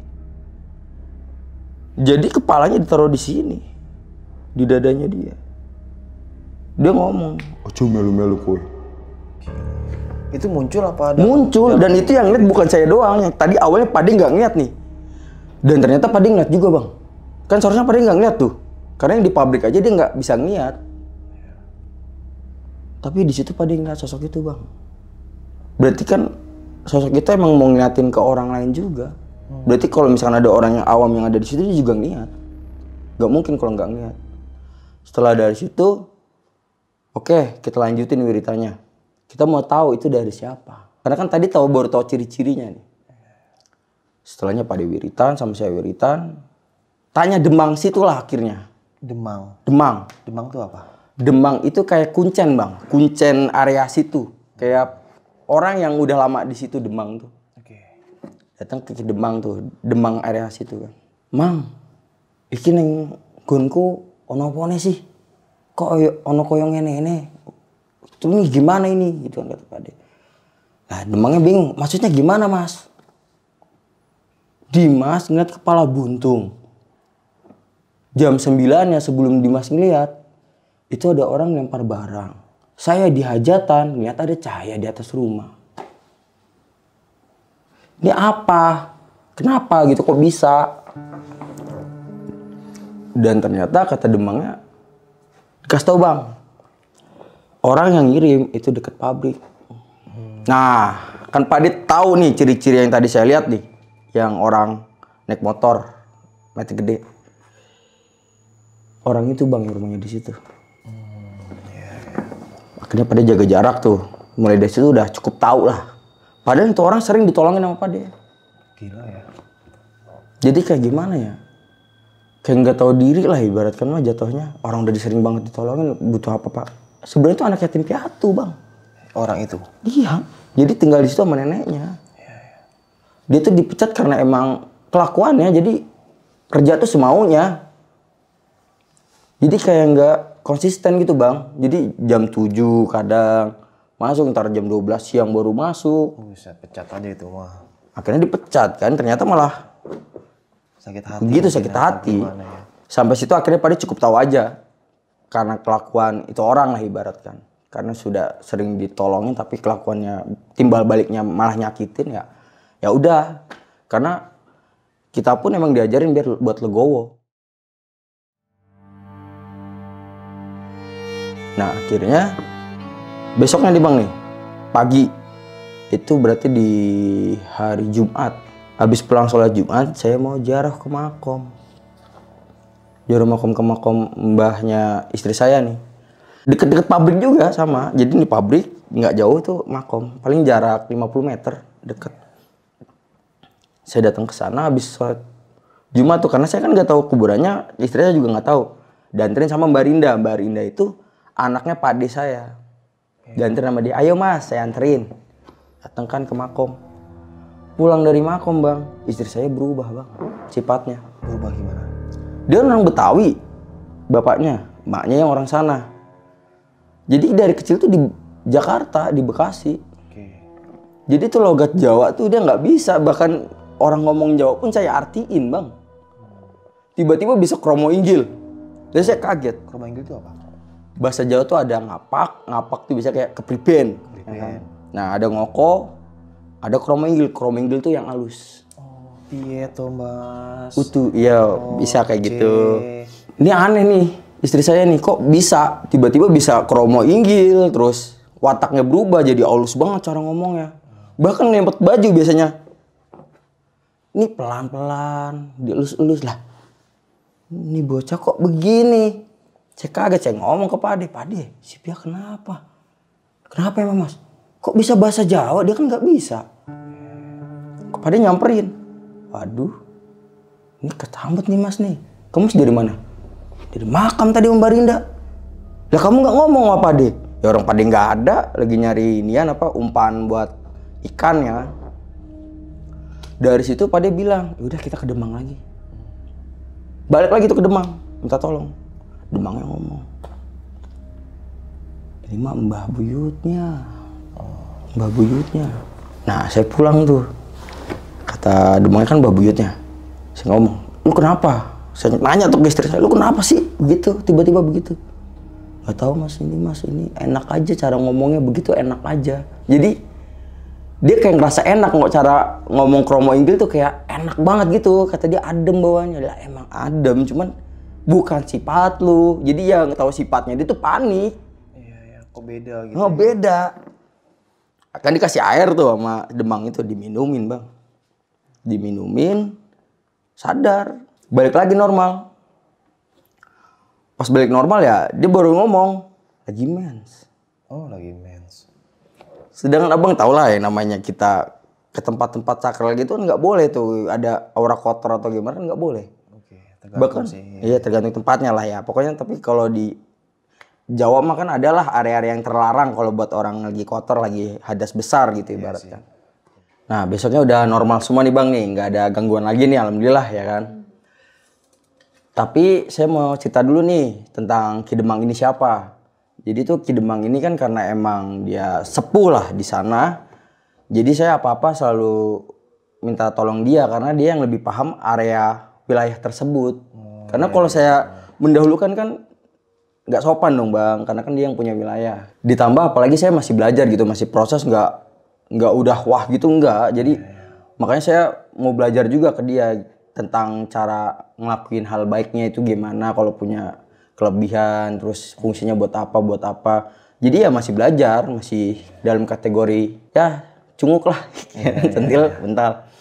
Jadi kepalanya ditaruh di sini, di dadanya dia. Dia ngomong. Ojo oh, melu-melu kul. Itu muncul apa ada? Muncul dan itu yang lihat bukan saya doang. Yang tadi awalnya Padi nggak ngeliat nih. Dan ternyata Padi ngeliat juga bang. Kan seharusnya Padi nggak ngeliat tuh. Karena yang di pabrik aja dia nggak bisa ngeliat tapi di situ pada ngeliat sosok itu bang berarti kan sosok kita emang mau ngeliatin ke orang lain juga hmm. berarti kalau misalkan ada orang yang awam yang ada di situ dia juga ngeliat nggak mungkin kalau nggak ngeliat setelah dari situ oke okay, kita lanjutin wiritanya kita mau tahu itu dari siapa karena kan tadi tahu baru tahu ciri-cirinya nih setelahnya pada wiritan sama saya wiritan tanya demang situlah akhirnya demang demang demang itu apa Demang itu kayak kuncen bang, kuncen area situ. Kayak orang yang udah lama di situ Demang tuh. Oke. Datang ke Demang tuh, Demang area situ kan. Mang, iki neng gonku ono pone sih. Kok ono koyong ini ini. Ini gimana ini gitu kan kata Pak Nah, Demangnya bingung, maksudnya gimana mas? Dimas ngeliat kepala buntung. Jam sembilan ya sebelum Dimas ngeliat, itu ada orang lempar barang. Saya dihajatan, lihat ada cahaya di atas rumah. Ini apa? Kenapa gitu kok bisa? Dan ternyata kata Demangnya, kasih tau bang, orang yang ngirim itu deket pabrik. Nah, kan Pak Dit tahu nih ciri-ciri yang tadi saya lihat nih, yang orang naik motor, mati gede. Orang itu bang yang rumahnya di situ akhirnya pada jaga jarak tuh mulai dari situ udah cukup tahu lah padahal itu orang sering ditolongin sama pade gila ya jadi kayak gimana ya kayak nggak tahu diri lah ibaratkan mah jatuhnya orang udah disering banget ditolongin butuh apa pak sebenarnya tuh anak yatim piatu bang orang itu iya jadi tinggal di situ sama neneknya iya, iya. dia tuh dipecat karena emang kelakuannya jadi kerja tuh semaunya jadi kayak nggak konsisten gitu bang jadi jam 7 kadang masuk ntar jam 12 siang baru masuk bisa pecat aja itu mah akhirnya dipecat kan ternyata malah sakit hati gitu sakit hati ya? sampai situ akhirnya pada cukup tahu aja karena kelakuan itu orang lah ibarat kan, karena sudah sering ditolongin tapi kelakuannya timbal baliknya malah nyakitin ya ya udah karena kita pun emang diajarin biar buat legowo Nah akhirnya besoknya nih bang nih pagi itu berarti di hari Jumat. Habis pulang sholat Jumat saya mau jarah ke makom. Jarah makom ke makom mbahnya istri saya nih. Deket-deket pabrik juga sama. Jadi di pabrik nggak jauh tuh makom. Paling jarak 50 meter deket. Saya datang ke sana habis sholat Jumat tuh karena saya kan nggak tahu kuburannya, istri saya juga nggak tahu. dan sama Mbak Rinda. Mbak Rinda itu anaknya padi saya diantar sama dia ayo mas saya anterin datang kan ke makom pulang dari makom bang istri saya berubah bang sifatnya berubah gimana dia orang betawi bapaknya maknya yang orang sana jadi dari kecil tuh di Jakarta di Bekasi jadi tuh logat Jawa tuh dia nggak bisa bahkan orang ngomong Jawa pun saya artiin bang tiba-tiba bisa kromo Injil dan saya kaget kromo Injil itu apa bahasa Jawa tuh ada ngapak, ngapak tuh bisa kayak kepriben. Ya kan? Nah, ada ngoko, ada kromenggil, kromenggil tuh yang halus. Oh, iya tuh, Mas. Utuh, iya, oh, bisa kayak okay. gitu. Ini aneh nih, istri saya nih kok bisa tiba-tiba bisa kromo inggil terus wataknya berubah jadi halus banget cara ngomongnya. Bahkan nempet baju biasanya. Ini pelan-pelan, dielus-elus lah. Ini bocah kok begini? Saya kaget, saya ngomong ke Pade, Pade si Pia kenapa? Kenapa ya mas? Kok bisa bahasa Jawa? Dia kan nggak bisa. Kepade nyamperin. Waduh, ini ketambet nih mas nih. Kamu dari mana? Dari makam tadi Om Barinda. Lah kamu nggak ngomong sama Pade? Ya orang Pade nggak ada, lagi nyari inian apa umpan buat ikan ya. Dari situ Pade bilang, ya udah kita ke Demang lagi. Balik lagi tuh ke Demang, minta tolong demangnya ngomong lima mah mbah buyutnya mbah buyutnya nah saya pulang tuh kata Demangnya kan mbah buyutnya saya ngomong lu kenapa saya nanya tuh istri saya lu kenapa sih begitu tiba-tiba begitu nggak tahu mas ini mas ini enak aja cara ngomongnya begitu enak aja jadi dia kayak ngerasa enak nggak cara ngomong kromo Inggris tuh kayak enak banget gitu kata dia adem bawahnya lah emang adem cuman bukan sifat lu jadi ya yang tahu sifatnya dia tuh panik iya ya kok beda gitu oh, ya? beda akan dikasih air tuh sama demang itu diminumin bang diminumin sadar balik lagi normal pas balik normal ya dia baru ngomong lagi mens oh lagi mens sedangkan abang tau lah ya namanya kita ke tempat-tempat sakral gitu kan nggak boleh tuh ada aura kotor atau gimana kan nggak boleh bahkan sih. iya tergantung tempatnya lah ya pokoknya tapi kalau di Jawa mah kan adalah area-area yang terlarang kalau buat orang lagi kotor lagi hadas besar gitu iya ibaratnya iya nah besoknya udah normal semua nih bang nih nggak ada gangguan lagi nih alhamdulillah ya kan tapi saya mau cerita dulu nih tentang Kidemang ini siapa jadi tuh Kidemang ini kan karena emang dia sepuh lah di sana jadi saya apa-apa selalu minta tolong dia karena dia yang lebih paham area wilayah tersebut. Hmm, Karena iya, kalau iya, saya iya. mendahulukan kan nggak sopan dong bang, karena kan dia yang punya wilayah. Ditambah apalagi saya masih belajar gitu, masih proses nggak nggak udah wah gitu nggak. Jadi hmm. makanya saya mau belajar juga ke dia tentang cara ngelakuin hal baiknya itu gimana kalau punya kelebihan, terus fungsinya buat apa, buat apa. Jadi ya masih belajar, masih dalam kategori ya cunguk lah, centil, [LAUGHS] bental.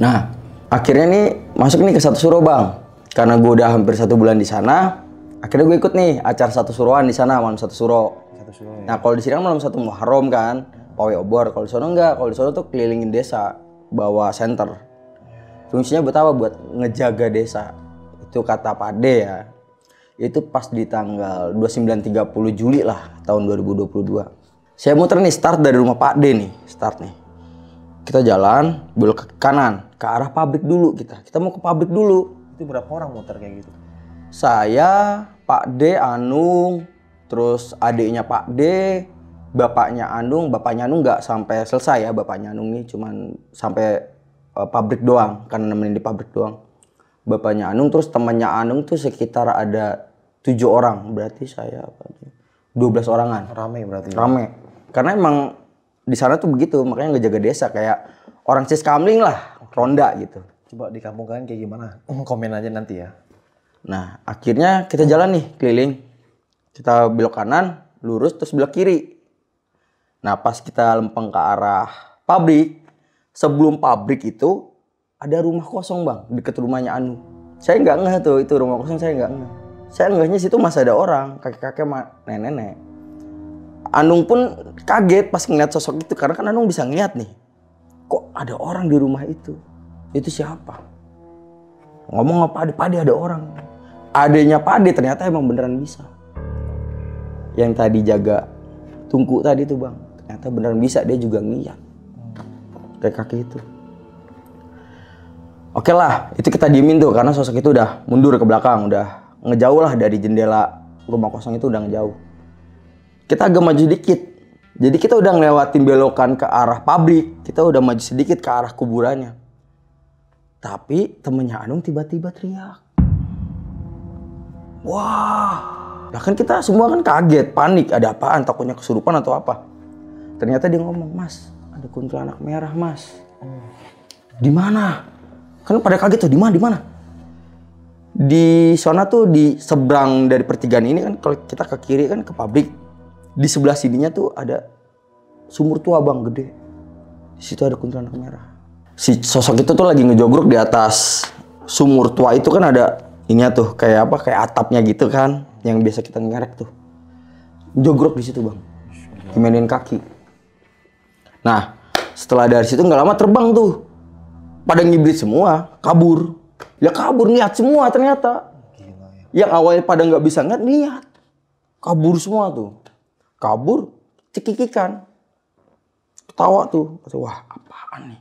Nah, akhirnya nih masuk nih ke satu suruh bang. Karena gue udah hampir satu bulan di sana, akhirnya gue ikut nih acara satu suruhan di sana malam satu suruh. Satu suruh. Ya. Nah kalau di sini kan malam satu muharram kan, pawai obor. Kalau di sana enggak, kalau di sana tuh kelilingin desa, bawa senter. Fungsinya buat apa? Buat ngejaga desa. Itu kata Pak D ya. Itu pas di tanggal 29 30 Juli lah tahun 2022. Saya muter nih start dari rumah Pak D nih, start nih kita jalan belok ke kanan ke arah pabrik dulu kita kita mau ke pabrik dulu itu berapa orang muter kayak gitu saya Pak D Anung terus adiknya Pak D bapaknya Anung bapaknya Anung nggak sampai selesai ya bapaknya Anung nih cuman sampai uh, pabrik doang karena nemenin di pabrik doang bapaknya Anung terus temannya Anung tuh sekitar ada tujuh orang berarti saya apa 12 orangan ramai berarti ya? Ramai, karena emang di sana tuh begitu makanya jaga desa kayak orang siskamling lah ronda gitu coba di kampung kalian kayak gimana [CLEARS THROAT] komen aja nanti ya nah akhirnya kita jalan nih keliling kita belok kanan lurus terus belok kiri nah pas kita lempeng ke arah pabrik sebelum pabrik itu ada rumah kosong bang deket rumahnya Anu saya nggak ngeh tuh itu rumah kosong saya nggak ngeh saya ngehnya situ masih ada orang kakek-kakek nenek-nenek Anung pun kaget pas ngeliat sosok itu karena kan Anung bisa ngeliat nih. Kok ada orang di rumah itu? Itu siapa? Ngomong apa Pade, Pade ada orang. Adanya Pade ternyata emang beneran bisa. Yang tadi jaga tungku tadi tuh bang, ternyata beneran bisa dia juga ngeliat. Kayak kaki itu. Oke lah, itu kita diemin tuh karena sosok itu udah mundur ke belakang, udah ngejauh lah dari jendela rumah kosong itu udah ngejauh kita agak maju dikit. Jadi kita udah ngelewatin belokan ke arah pabrik, kita udah maju sedikit ke arah kuburannya. Tapi temennya Anung tiba-tiba teriak. Wah, lah kan kita semua kan kaget, panik, ada apaan, takutnya kesurupan atau apa. Ternyata dia ngomong, mas, ada kuntilanak merah mas. Di mana? Kan pada kaget tuh, di mana, di mana? Di sana tuh di seberang dari pertigaan ini kan kalau kita ke kiri kan ke pabrik, di sebelah sininya tuh ada sumur tua bang gede di situ ada kuntilanak merah si sosok itu tuh lagi ngejogrok di atas sumur tua itu kan ada ini ya tuh kayak apa kayak atapnya gitu kan yang biasa kita ngerek tuh jogrok di situ bang dimainin kaki nah setelah dari situ nggak lama terbang tuh pada ngibrit semua kabur ya kabur niat semua ternyata ya. yang awalnya pada nggak bisa ngeliat niat kabur semua tuh kabur cekikikan ketawa tuh wah apaan nih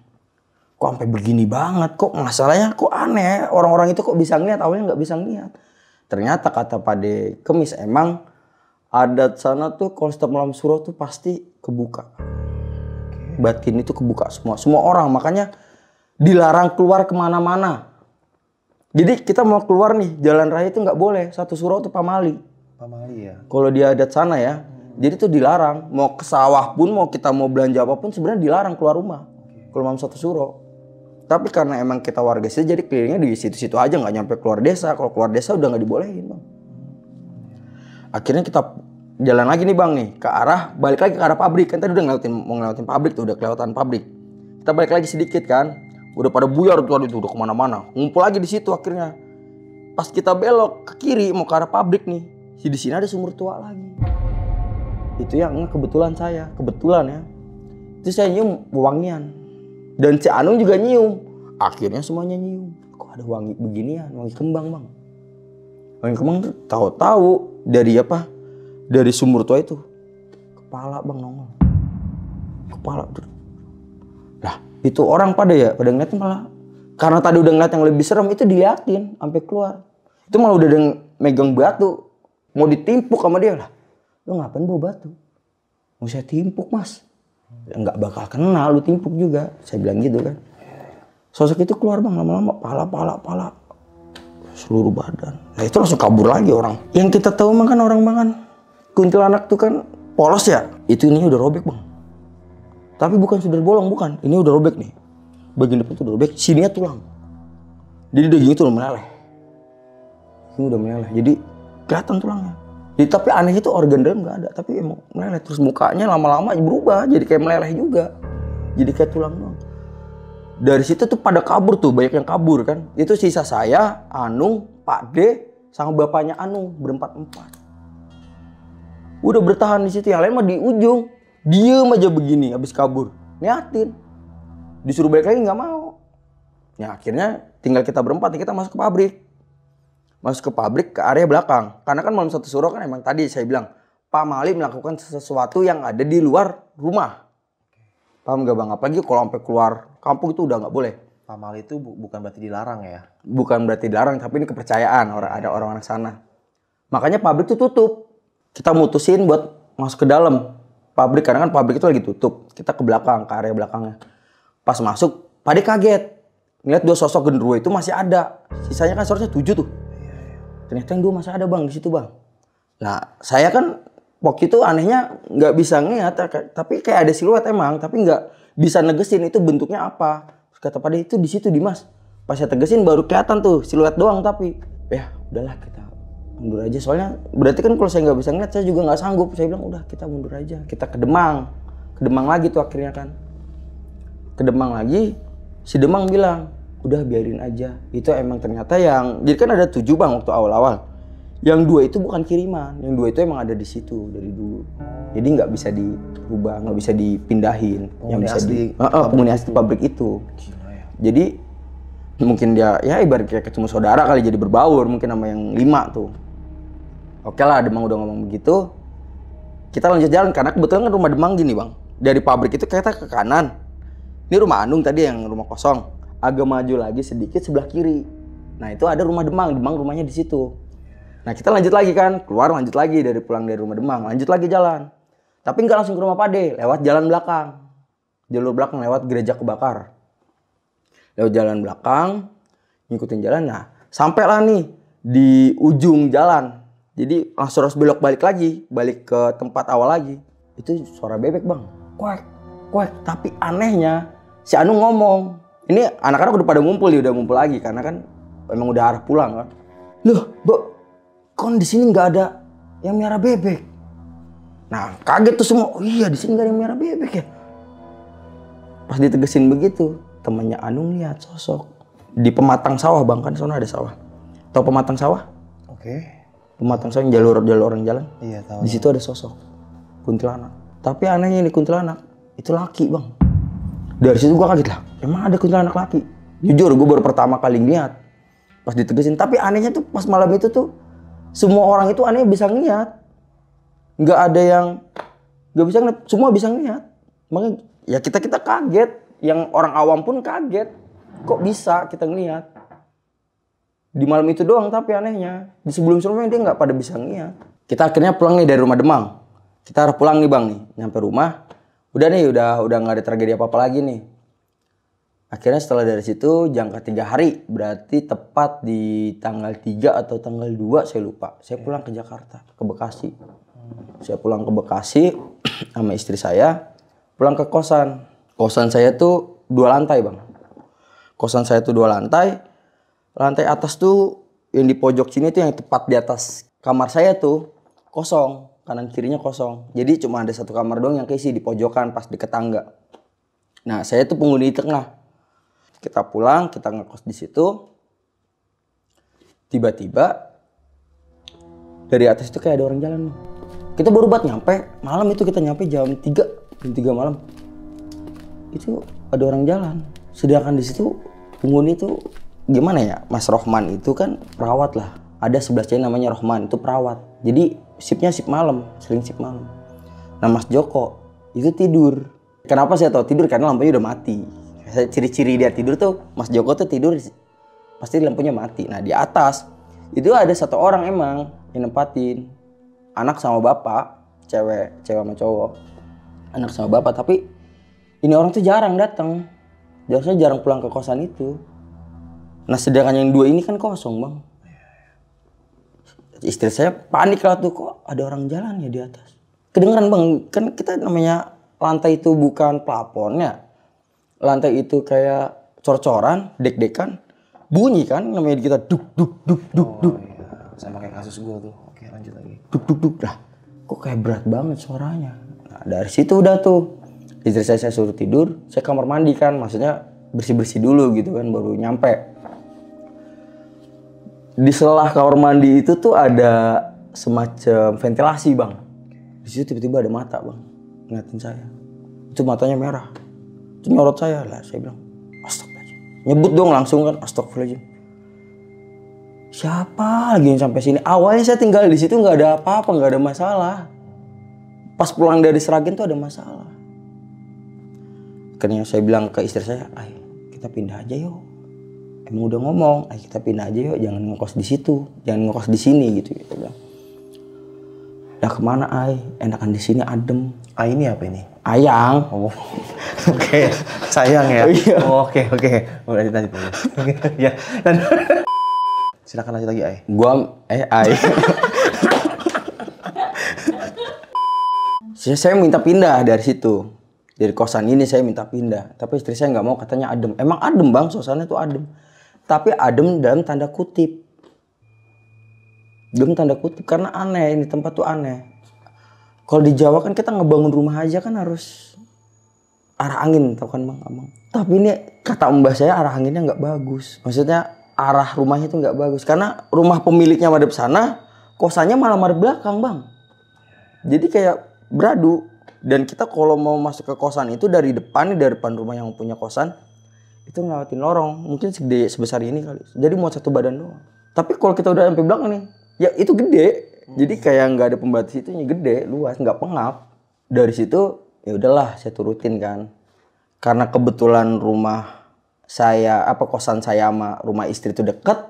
kok sampai begini banget kok masalahnya kok aneh orang-orang itu kok bisa ngeliat awalnya nggak bisa ngeliat ternyata kata pade kemis emang adat sana tuh setiap malam suro tuh pasti kebuka batin itu kebuka semua semua orang makanya dilarang keluar kemana-mana jadi kita mau keluar nih jalan raya itu nggak boleh satu suro tuh pamali pamali ya kalau dia adat sana ya hmm jadi tuh dilarang. Mau ke sawah pun, mau kita mau belanja apapun sebenarnya dilarang keluar rumah. Keluar rumah satu suro. Tapi karena emang kita warga sih jadi kelilingnya di situ-situ aja nggak nyampe keluar desa. Kalau keluar desa udah nggak dibolehin bang. Akhirnya kita jalan lagi nih bang nih ke arah balik lagi ke arah pabrik kan tadi udah ngelewatin mau ngelewatin pabrik tuh udah kelewatan pabrik. Kita balik lagi sedikit kan. Udah pada buyar tuh itu udah kemana-mana. Ngumpul lagi di situ akhirnya. Pas kita belok ke kiri mau ke arah pabrik nih. Di sini ada sumur tua lagi itu yang kebetulan saya kebetulan ya itu saya nyium wangian dan si Anung juga nyium akhirnya semuanya nyium kok ada wangi beginian wangi kembang bang wangi kembang tahu-tahu dari apa dari sumur tua itu kepala bang nongol kepala lah itu orang pada ya pada ngeliat malah karena tadi udah ngeliat yang lebih serem itu diliatin sampai keluar itu malah udah megang batu mau ditimpuk sama dia lah lu ngapain bawa batu? Mau saya timpuk mas. Ya, nggak bakal kenal lu timpuk juga. Saya bilang gitu kan. Sosok itu keluar bang lama-lama pala pala pala seluruh badan. Nah itu langsung kabur lagi orang. Yang kita tahu makan orang makan kuntilanak tuh kan polos ya. Itu ini udah robek bang. Tapi bukan sudah bolong bukan. Ini udah robek nih. Bagian depan tuh udah robek. Sini ya tulang. Jadi daging itu udah meleleh. Ini udah meleleh. Jadi kelihatan tulangnya. Ya, tapi aneh itu organ dalam nggak ada, tapi emang meleleh terus mukanya lama-lama berubah jadi kayak meleleh juga. Jadi kayak tulang doang. Dari situ tuh pada kabur tuh, banyak yang kabur kan. Itu sisa saya, Anung, Pak D, sama bapaknya Anung berempat-empat. Udah bertahan di situ, yang lain mah di ujung. Diem aja begini habis kabur. Niatin. Disuruh balik lagi nggak mau. Ya akhirnya tinggal kita berempat, kita masuk ke pabrik masuk ke pabrik ke area belakang. Karena kan malam satu suruh kan emang tadi saya bilang Pak Mali melakukan sesuatu yang ada di luar rumah. Paham gak bang? Apalagi kalau sampai keluar kampung itu udah nggak boleh. pak Mali itu bu bukan berarti dilarang ya? Bukan berarti dilarang, tapi ini kepercayaan orang ada orang-orang sana. Makanya pabrik itu tutup. Kita mutusin buat masuk ke dalam pabrik karena kan pabrik itu lagi tutup. Kita ke belakang, ke area belakangnya. Pas masuk, Pade kaget. Ngeliat dua sosok genderuwo itu masih ada. Sisanya kan seharusnya tujuh tuh ternyata yang dua masih ada bang di situ bang nah saya kan waktu itu anehnya nggak bisa ngeliat tapi kayak ada siluet emang tapi nggak bisa negesin itu bentuknya apa Terus kata pada itu di situ Dimas pas saya tegesin baru kelihatan tuh siluet doang tapi ya udahlah kita mundur aja soalnya berarti kan kalau saya nggak bisa ngeliat saya juga nggak sanggup saya bilang udah kita mundur aja kita ke Demang ke Demang lagi tuh akhirnya kan ke Demang lagi si Demang bilang udah biarin aja itu emang ternyata yang jadi kan ada tujuh bang waktu awal-awal yang dua itu bukan kiriman yang dua itu emang ada di situ dari dulu jadi nggak bisa diubah nggak bisa dipindahin yang bisa asli di, uh, uh, asli pabrik itu ya. jadi mungkin dia ya ibarat kayak ketemu saudara kali jadi berbaur mungkin sama yang lima tuh oke lah Demang udah ngomong begitu kita lanjut jalan karena kebetulan kan rumah Demang gini bang dari pabrik itu kita ke kanan ini rumah Anung tadi yang rumah kosong agak maju lagi sedikit sebelah kiri. Nah itu ada rumah Demang, Demang rumahnya di situ. Nah kita lanjut lagi kan, keluar lanjut lagi dari pulang dari rumah Demang, lanjut lagi jalan. Tapi nggak langsung ke rumah Pade, lewat jalan belakang. Jalur belakang lewat gereja kebakar. Lewat jalan belakang, ngikutin jalan. Nah sampailah nih di ujung jalan. Jadi langsung harus belok balik lagi, balik ke tempat awal lagi. Itu suara bebek bang, kuek, kuek. Tapi anehnya si Anu ngomong, ini anak-anak udah pada ngumpul ya udah ngumpul lagi karena kan emang udah arah pulang kan loh bu kon di sini nggak ada yang miara bebek nah kaget tuh semua oh iya di sini nggak ada yang miara bebek ya pas ditegesin begitu temannya Anung lihat sosok di pematang sawah bang kan sana ada sawah tahu pematang sawah oke okay. pematang sawah yang jalur jalur orang jalan iya tahu di situ ada sosok kuntilanak tapi anehnya ini kuntilanak itu laki bang dari situ gua kaget lah emang ada kuntilanak laki jujur gue baru pertama kali ngeliat pas ditegesin tapi anehnya tuh pas malam itu tuh semua orang itu aneh bisa ngeliat nggak ada yang nggak bisa ngeliat semua bisa ngeliat makanya ya kita kita kaget yang orang awam pun kaget kok bisa kita ngeliat di malam itu doang tapi anehnya di sebelum sebelumnya dia nggak pada bisa ngeliat kita akhirnya pulang nih dari rumah Demang kita harus pulang nih bang nih nyampe rumah udah nih udah udah nggak ada tragedi apa apa lagi nih akhirnya setelah dari situ jangka tiga hari berarti tepat di tanggal 3 atau tanggal 2 saya lupa saya pulang ke Jakarta ke Bekasi saya pulang ke Bekasi [CLEARS THROAT] sama istri saya pulang ke kosan kosan saya tuh dua lantai bang kosan saya tuh dua lantai lantai atas tuh yang di pojok sini tuh yang tepat di atas kamar saya tuh kosong kanan kirinya kosong. Jadi cuma ada satu kamar doang yang keisi di pojokan pas di tangga. Nah, saya tuh penghuni tengah. Kita pulang, kita ngekos di situ. Tiba-tiba dari atas itu kayak ada orang jalan. Kita baru buat nyampe, malam itu kita nyampe jam 3, jam 3 malam. Itu ada orang jalan. Sedangkan di situ penghuni itu gimana ya? Mas Rohman itu kan perawat lah. Ada sebelah namanya Rohman, itu perawat. Jadi sipnya sip malam, sering sip malam. Nah Mas Joko itu tidur. Kenapa saya tahu tidur? Karena lampunya udah mati. Ciri-ciri dia tidur tuh Mas Joko tuh tidur pasti lampunya mati. Nah di atas itu ada satu orang emang yang nempatin anak sama bapak, cewek, cewek sama cowok, anak sama bapak. Tapi ini orang tuh jarang datang. Biasanya jarang pulang ke kosan itu. Nah sedangkan yang dua ini kan kosong bang istri saya panik lah tuh kok ada orang jalan ya di atas. Kedengeran bang, kan kita namanya lantai itu bukan plafonnya. Lantai itu kayak cor-coran, dek-dek dekan bunyi kan namanya kita duk duk duk duk oh, duk. Oh, iya. Sama kayak kasus gua tuh. Oke lanjut lagi. Duk duk duk dah. Kok kayak berat banget suaranya. Nah, dari situ udah tuh istri saya saya suruh tidur, saya kamar mandi kan, maksudnya bersih bersih dulu gitu kan baru nyampe di selah kamar mandi itu tuh ada semacam ventilasi bang. Di situ tiba-tiba ada mata bang ngeliatin saya. Itu matanya merah. Itu nyorot saya lah. Saya bilang astagfirullah. Nyebut dong langsung kan astagfirullah. Siapa lagi yang sampai sini? Awalnya saya tinggal di situ nggak ada apa-apa, nggak ada masalah. Pas pulang dari Seragen tuh ada masalah. Akhirnya saya bilang ke istri saya, ayo kita pindah aja yuk emang udah ngomong ayo kita pindah aja yuk jangan ngekos di situ jangan ngekos di sini gitu gitu bilang kemana ay enakan di sini adem ay ah, ini apa ini ayang oh. [LAUGHS] oke okay. sayang ya iya. oh, oke oke udah oh, lanjut [LAUGHS] ya dan [LAUGHS] silakan lanjut lagi ay gua eh ay saya minta pindah dari situ dari kosan ini saya minta pindah tapi istri saya nggak mau katanya adem emang adem bang suasana itu adem tapi adem dalam tanda kutip dalam tanda kutip karena aneh ini tempat tuh aneh kalau di Jawa kan kita ngebangun rumah aja kan harus arah angin tau kan bang abang tapi ini kata mbah saya arah anginnya nggak bagus maksudnya arah rumahnya itu nggak bagus karena rumah pemiliknya madep sana kosannya malah madep belakang bang jadi kayak beradu dan kita kalau mau masuk ke kosan itu dari depan dari depan rumah yang punya kosan itu ngelawatin lorong mungkin segede sebesar ini kali jadi mau satu badan doang tapi kalau kita udah sampai belakang nih ya itu gede jadi hmm. kayak nggak ada pembatas itu ya gede luas nggak pengap dari situ ya udahlah saya turutin kan karena kebetulan rumah saya apa kosan saya sama rumah istri itu deket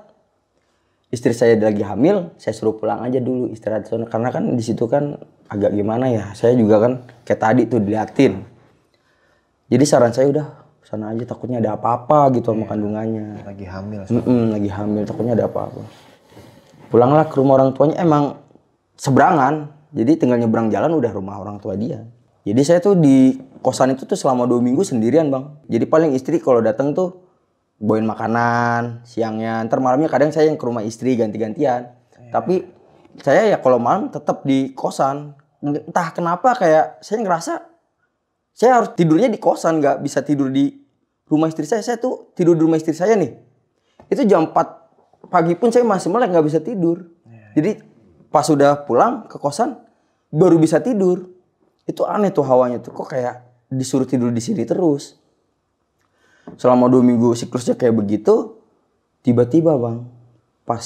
istri saya lagi hamil, saya suruh pulang aja dulu istirahat sana karena kan di situ kan agak gimana ya. Saya juga kan kayak tadi tuh diliatin. Jadi saran saya udah sana aja takutnya ada apa-apa gitu sama iya. kandungannya lagi hamil mm -mm, lagi hamil takutnya ada apa-apa pulanglah ke rumah orang tuanya emang seberangan jadi tinggal nyebrang jalan udah rumah orang tua dia jadi saya tuh di kosan itu tuh selama dua minggu sendirian bang jadi paling istri kalau datang tuh bawain makanan siangnya ntar malamnya kadang saya yang ke rumah istri ganti-gantian ya. tapi saya ya kalau malam tetap di kosan entah kenapa kayak saya ngerasa saya harus tidurnya di kosan, nggak bisa tidur di rumah istri saya. Saya tuh tidur di rumah istri saya nih. Itu jam 4 pagi pun saya masih melek nggak bisa tidur. Iya. Jadi pas sudah pulang ke kosan baru bisa tidur. Itu aneh tuh hawanya tuh. Kok kayak disuruh tidur di sini terus. Selama dua minggu siklusnya kayak begitu. Tiba-tiba bang, pas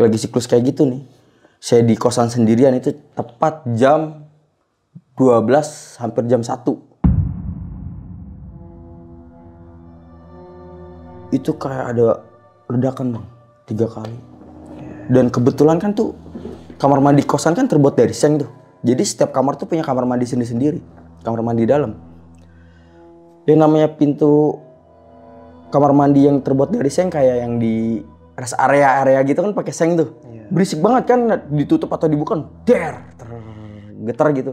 lagi siklus kayak gitu nih. Saya di kosan sendirian itu tepat jam 12 hampir jam 1. itu kayak ada ledakan bang tiga kali iya. dan kebetulan kan tuh kamar mandi kosan kan terbuat dari seng tuh jadi setiap kamar tuh punya kamar mandi sendiri sendiri kamar mandi dalam yang namanya pintu kamar mandi yang terbuat dari seng kayak yang di rest area area gitu kan pakai seng tuh iya. berisik banget kan ditutup atau dibuka der geter gitu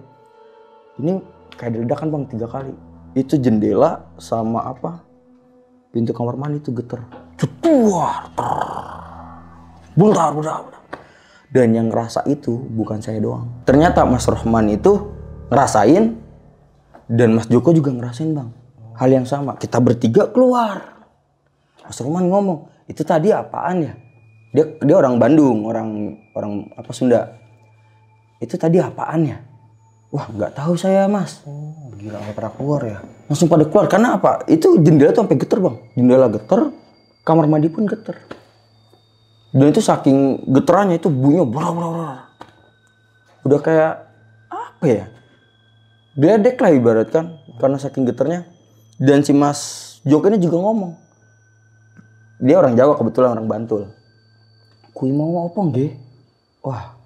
ini kayak ledakan bang tiga kali itu jendela sama apa pintu kamar mandi itu geter. Cetuar. Buntar, buntar, buntar. Dan yang ngerasa itu bukan saya doang. Ternyata Mas Rohman itu ngerasain dan Mas Joko juga ngerasain bang. Hal yang sama. Kita bertiga keluar. Mas Rohman ngomong, itu tadi apaan ya? Dia dia orang Bandung, orang orang apa Sunda. Itu tadi apaan ya? Wah nggak tahu saya mas. Oh, gila nggak pernah keluar ya langsung pada keluar karena apa itu jendela tuh sampai geter bang jendela geter kamar mandi pun geter dan itu saking geterannya itu bunyinya blar blar blar udah kayak apa ya dia dek lah ibarat kan karena saking geternya dan si mas joko ini juga ngomong dia orang Jawa kebetulan orang Bantul kui mau apa nge? wah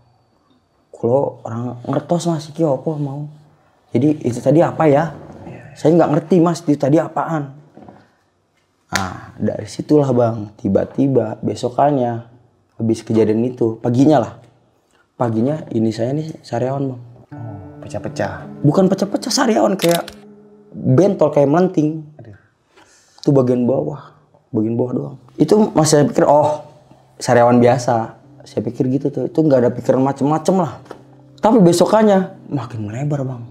kalau orang ngertos masih kio apa mau jadi itu tadi apa ya saya nggak ngerti mas di tadi apaan nah dari situlah bang tiba-tiba besokannya habis kejadian itu paginya lah paginya ini saya nih sariawan bang pecah-pecah bukan pecah-pecah sariawan kayak bentol kayak melenting itu bagian bawah bagian bawah doang itu masih saya pikir oh sariawan biasa saya pikir gitu tuh itu nggak ada pikiran macem-macem lah tapi besokannya makin melebar bang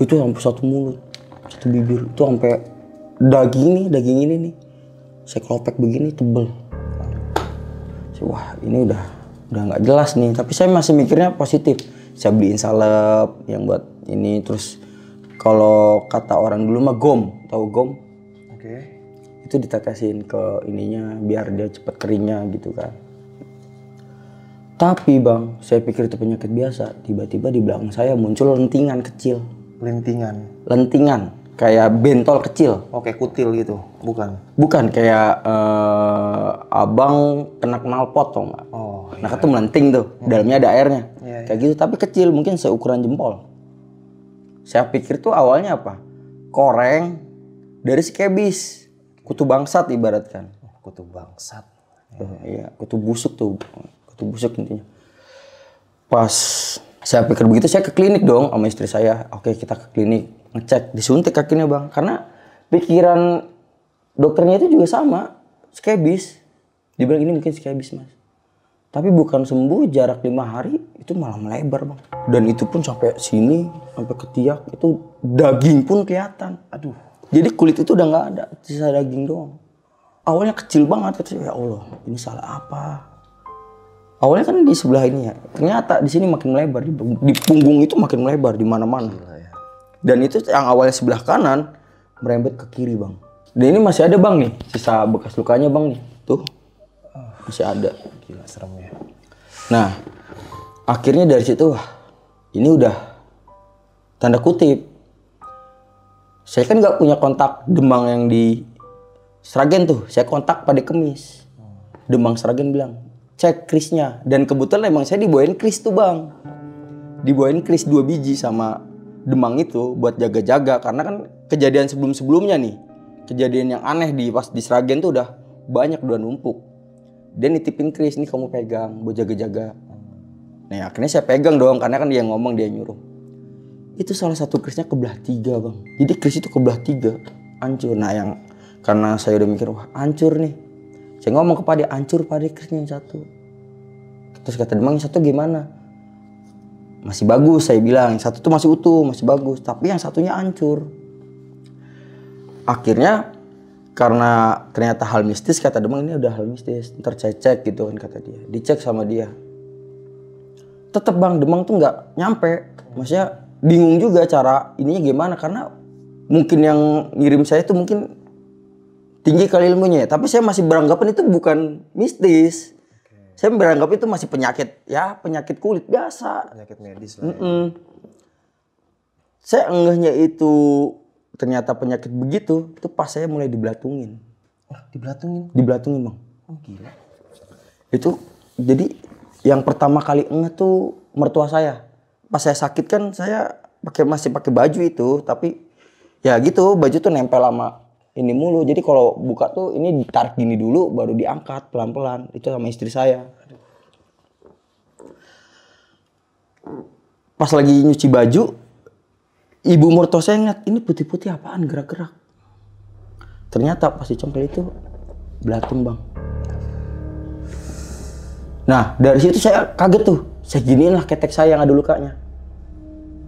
itu sampai satu mulut satu bibir itu sampai daging nih daging ini nih saya kelopek begini tebel wah ini udah udah nggak jelas nih tapi saya masih mikirnya positif saya beliin salep yang buat ini terus kalau kata orang dulu mah gom tahu gom oke okay. itu ditetesin ke ininya biar dia cepet keringnya gitu kan tapi bang, saya pikir itu penyakit biasa. Tiba-tiba di belakang saya muncul lentingan kecil. Lentingan? Lentingan kayak bentol kecil. Oke, kutil gitu. Bukan. Bukan kayak uh, abang kena knalpot tau Oh. Nah, iya. itu melenting tuh. Hmm. Dalamnya ada airnya. Iya, iya. Kayak gitu tapi kecil, mungkin seukuran jempol. Saya pikir tuh awalnya apa? Koreng dari si Kutu bangsat ibaratkan. Oh, kutu bangsat. Tuh, iya, iya, kutu busuk tuh. Kutu busuk intinya. Pas saya pikir begitu, saya ke klinik dong sama istri saya. Oke, kita ke klinik ngecek disuntik kakinya bang karena pikiran dokternya itu juga sama skebis dibilang ini mungkin skebis mas tapi bukan sembuh jarak lima hari itu malah melebar bang dan itu pun sampai sini sampai ketiak itu daging pun kelihatan aduh jadi kulit itu udah nggak ada sisa daging doang awalnya kecil banget kata ya allah ini salah apa awalnya kan di sebelah ini ya ternyata di sini makin melebar di punggung itu makin melebar di mana mana dan itu yang awalnya sebelah kanan merembet ke kiri, Bang. Dan ini masih ada, Bang nih, sisa bekas lukanya, Bang nih. Tuh. Masih ada. Gila serem ya. Nah, akhirnya dari situ wah, ini udah tanda kutip. Saya kan nggak punya kontak Demang yang di Sragen tuh. Saya kontak pada Kemis. Demang Sragen bilang, cek Krisnya. Dan kebetulan emang saya dibawain Kris tuh bang. Dibawain Kris dua biji sama Demang itu buat jaga-jaga karena kan kejadian sebelum-sebelumnya nih kejadian yang aneh di pas di Sragen tuh udah banyak udah numpuk dia nitipin Chris nih kamu pegang buat jaga-jaga nah ya, akhirnya saya pegang doang karena kan dia ngomong dia nyuruh itu salah satu Chrisnya kebelah tiga bang jadi Chris itu kebelah tiga ancur nah yang karena saya udah mikir wah ancur nih saya ngomong kepada ancur pada Chrisnya yang satu terus kata Demang yang satu gimana masih bagus saya bilang yang satu tuh masih utuh masih bagus tapi yang satunya hancur akhirnya karena ternyata hal mistis kata Demang ini udah hal mistis ntar saya cek gitu kan kata dia dicek sama dia Tetap bang Demang tuh nggak nyampe maksudnya bingung juga cara ininya gimana karena mungkin yang ngirim saya itu mungkin tinggi kali ilmunya ya. tapi saya masih beranggapan itu bukan mistis saya beranggap itu masih penyakit ya penyakit kulit biasa penyakit medis lah mm -mm. saya enggaknya itu ternyata penyakit begitu itu pas saya mulai dibelatungin oh, dibelatungin dibelatungin bang oh, itu jadi yang pertama kali enggak tuh mertua saya pas saya sakit kan saya pakai masih pakai baju itu tapi ya gitu baju tuh nempel sama ini mulu. Jadi kalau buka tuh ini ditarik gini dulu baru diangkat pelan-pelan. Itu sama istri saya. Pas lagi nyuci baju, Ibu Murto saya ingat ini putih-putih apaan gerak-gerak. Ternyata pas dicongkel itu belatung bang. Nah dari situ saya kaget tuh. Saya giniin lah ketek saya yang ada lukanya.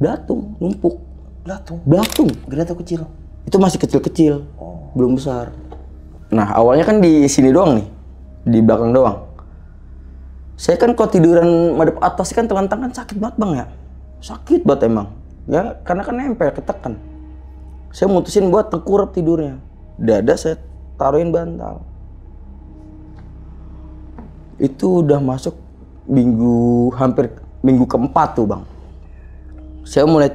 Belatung, numpuk. Belatung? Belatung. gerata kecil itu masih kecil-kecil oh. belum besar nah awalnya kan di sini doang nih di belakang doang saya kan kok tiduran madep atas kan telentang kan sakit banget bang ya sakit banget emang ya karena kan nempel ketekan saya mutusin buat tengkurap tidurnya dada saya taruhin bantal itu udah masuk minggu hampir minggu keempat tuh bang saya mulai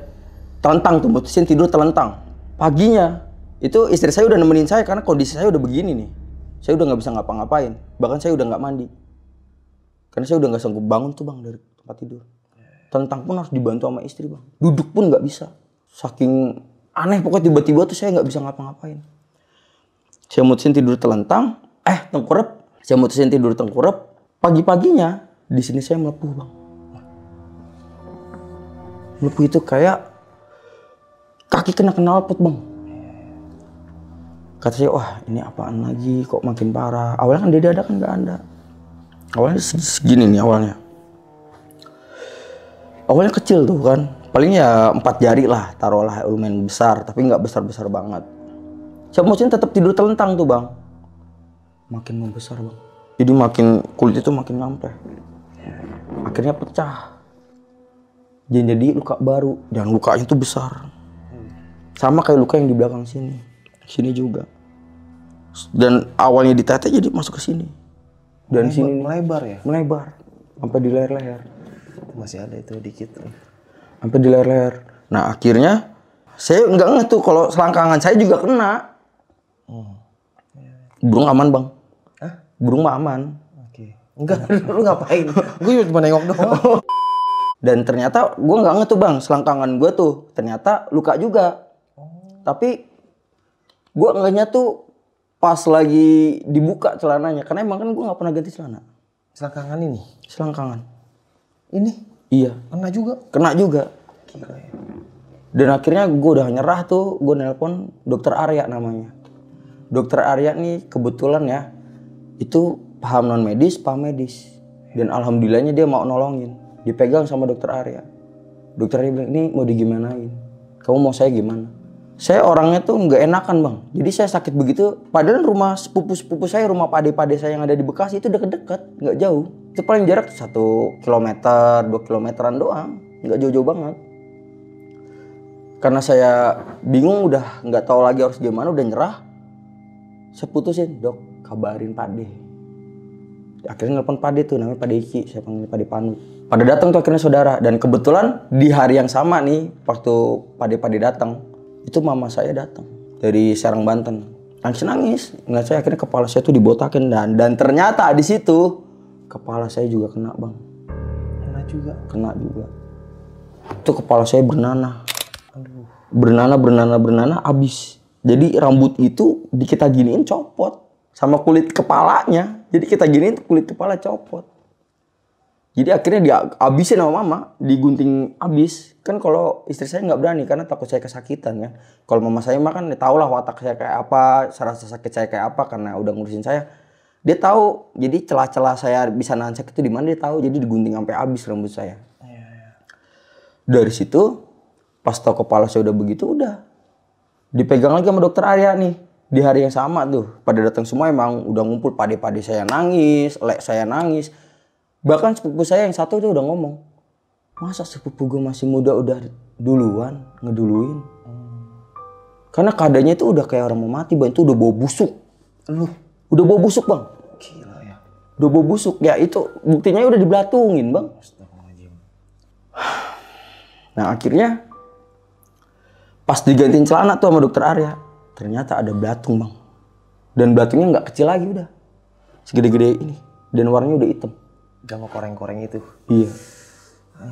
telentang tuh mutusin tidur telentang paginya itu istri saya udah nemenin saya karena kondisi saya udah begini nih saya udah nggak bisa ngapa-ngapain bahkan saya udah nggak mandi karena saya udah nggak sanggup bangun tuh bang dari tempat tidur tentang pun harus dibantu sama istri bang duduk pun nggak bisa saking aneh pokoknya tiba-tiba tuh saya nggak bisa ngapa-ngapain saya mutusin tidur telentang eh tengkurap saya mutusin tidur tengkurap pagi-paginya di sini saya melepuh bang melepuh itu kayak kaki kena kenal put bang kata saya wah ini apaan lagi kok makin parah awalnya kan ada kan nggak ada awalnya segini nih awalnya awalnya kecil tuh kan paling ya empat jari lah taruhlah lumayan besar tapi nggak besar besar banget saya maksudnya tetap tidur telentang tuh bang makin membesar bang jadi makin kulit itu makin nyampe akhirnya pecah jadi jadi luka baru dan lukanya itu besar sama kayak luka yang di belakang sini sini juga dan awalnya di tete jadi masuk ke sini dan melebar, sini melebar ya melebar sampai di leher leher masih ada itu dikit sampai di leher leher nah akhirnya saya nggak ngerti tuh kalau selangkangan saya juga kena hmm. burung aman bang Hah? burung mah aman oke okay. enggak [LAUGHS] lu ngapain gue cuma nengok doang [LAUGHS] dan ternyata gue nggak ngerti tuh bang selangkangan gue tuh ternyata luka juga tapi gue enggaknya tuh pas lagi dibuka celananya karena emang kan gue nggak pernah ganti celana selangkangan ini selangkangan ini iya kena juga kena juga Gila ya. dan akhirnya gue udah nyerah tuh gue nelpon dokter Arya namanya dokter Arya nih kebetulan ya itu paham non medis paham medis dan alhamdulillahnya dia mau nolongin dipegang sama dokter Arya dokter Arya bilang ini mau digimanain kamu mau saya gimana saya orangnya tuh nggak enakan bang. Jadi saya sakit begitu. Padahal rumah sepupu-sepupu saya, rumah pade-pade saya yang ada di Bekasi itu deket-deket, nggak jauh. Itu paling jarak satu kilometer, dua kilometeran doang, nggak jauh-jauh banget. Karena saya bingung udah nggak tahu lagi harus gimana, udah nyerah. Saya putusin, dok kabarin pade. Akhirnya ngelpon pade tuh, namanya pade Iki, saya panggil pade Panu. Pada datang tuh akhirnya saudara dan kebetulan di hari yang sama nih waktu pade-pade datang itu mama saya datang dari Serang Banten nangis nangis nggak saya akhirnya kepala saya tuh dibotakin dan dan ternyata di situ kepala saya juga kena bang kena juga kena juga itu kepala saya bernanah bernanah bernanah bernanah abis jadi rambut itu di kita giniin copot sama kulit kepalanya jadi kita giniin kulit kepala copot jadi akhirnya dia abisin sama mama, digunting abis. Kan kalau istri saya nggak berani karena takut saya kesakitan kan. Kalau mama saya makan, kan tau lah watak saya kayak apa, rasa sakit saya kayak apa karena udah ngurusin saya. Dia tahu, jadi celah-celah saya bisa nahan sakit itu di mana dia tahu. Jadi digunting sampai abis rambut saya. Iya, iya. Dari situ, pas tau kepala saya udah begitu, udah. Dipegang lagi sama dokter Arya nih di hari yang sama tuh pada datang semua emang udah ngumpul pade-pade saya nangis, lek saya nangis, Bahkan sepupu saya yang satu itu udah ngomong, masa sepupu gue masih muda udah duluan ngeduluin? Karena keadaannya itu udah kayak orang mau mati, bang. Itu udah bau busuk. Lu? Udah bau busuk, bang. Gila ya. Udah bau busuk. Ya itu buktinya udah dibelatungin, bang. Nah akhirnya pas digantiin celana tuh sama dokter Arya, ternyata ada belatung bang. Dan belatungnya nggak kecil lagi udah, segede-gede ini. Dan warnanya udah hitam gak mau koreng-koreng itu iya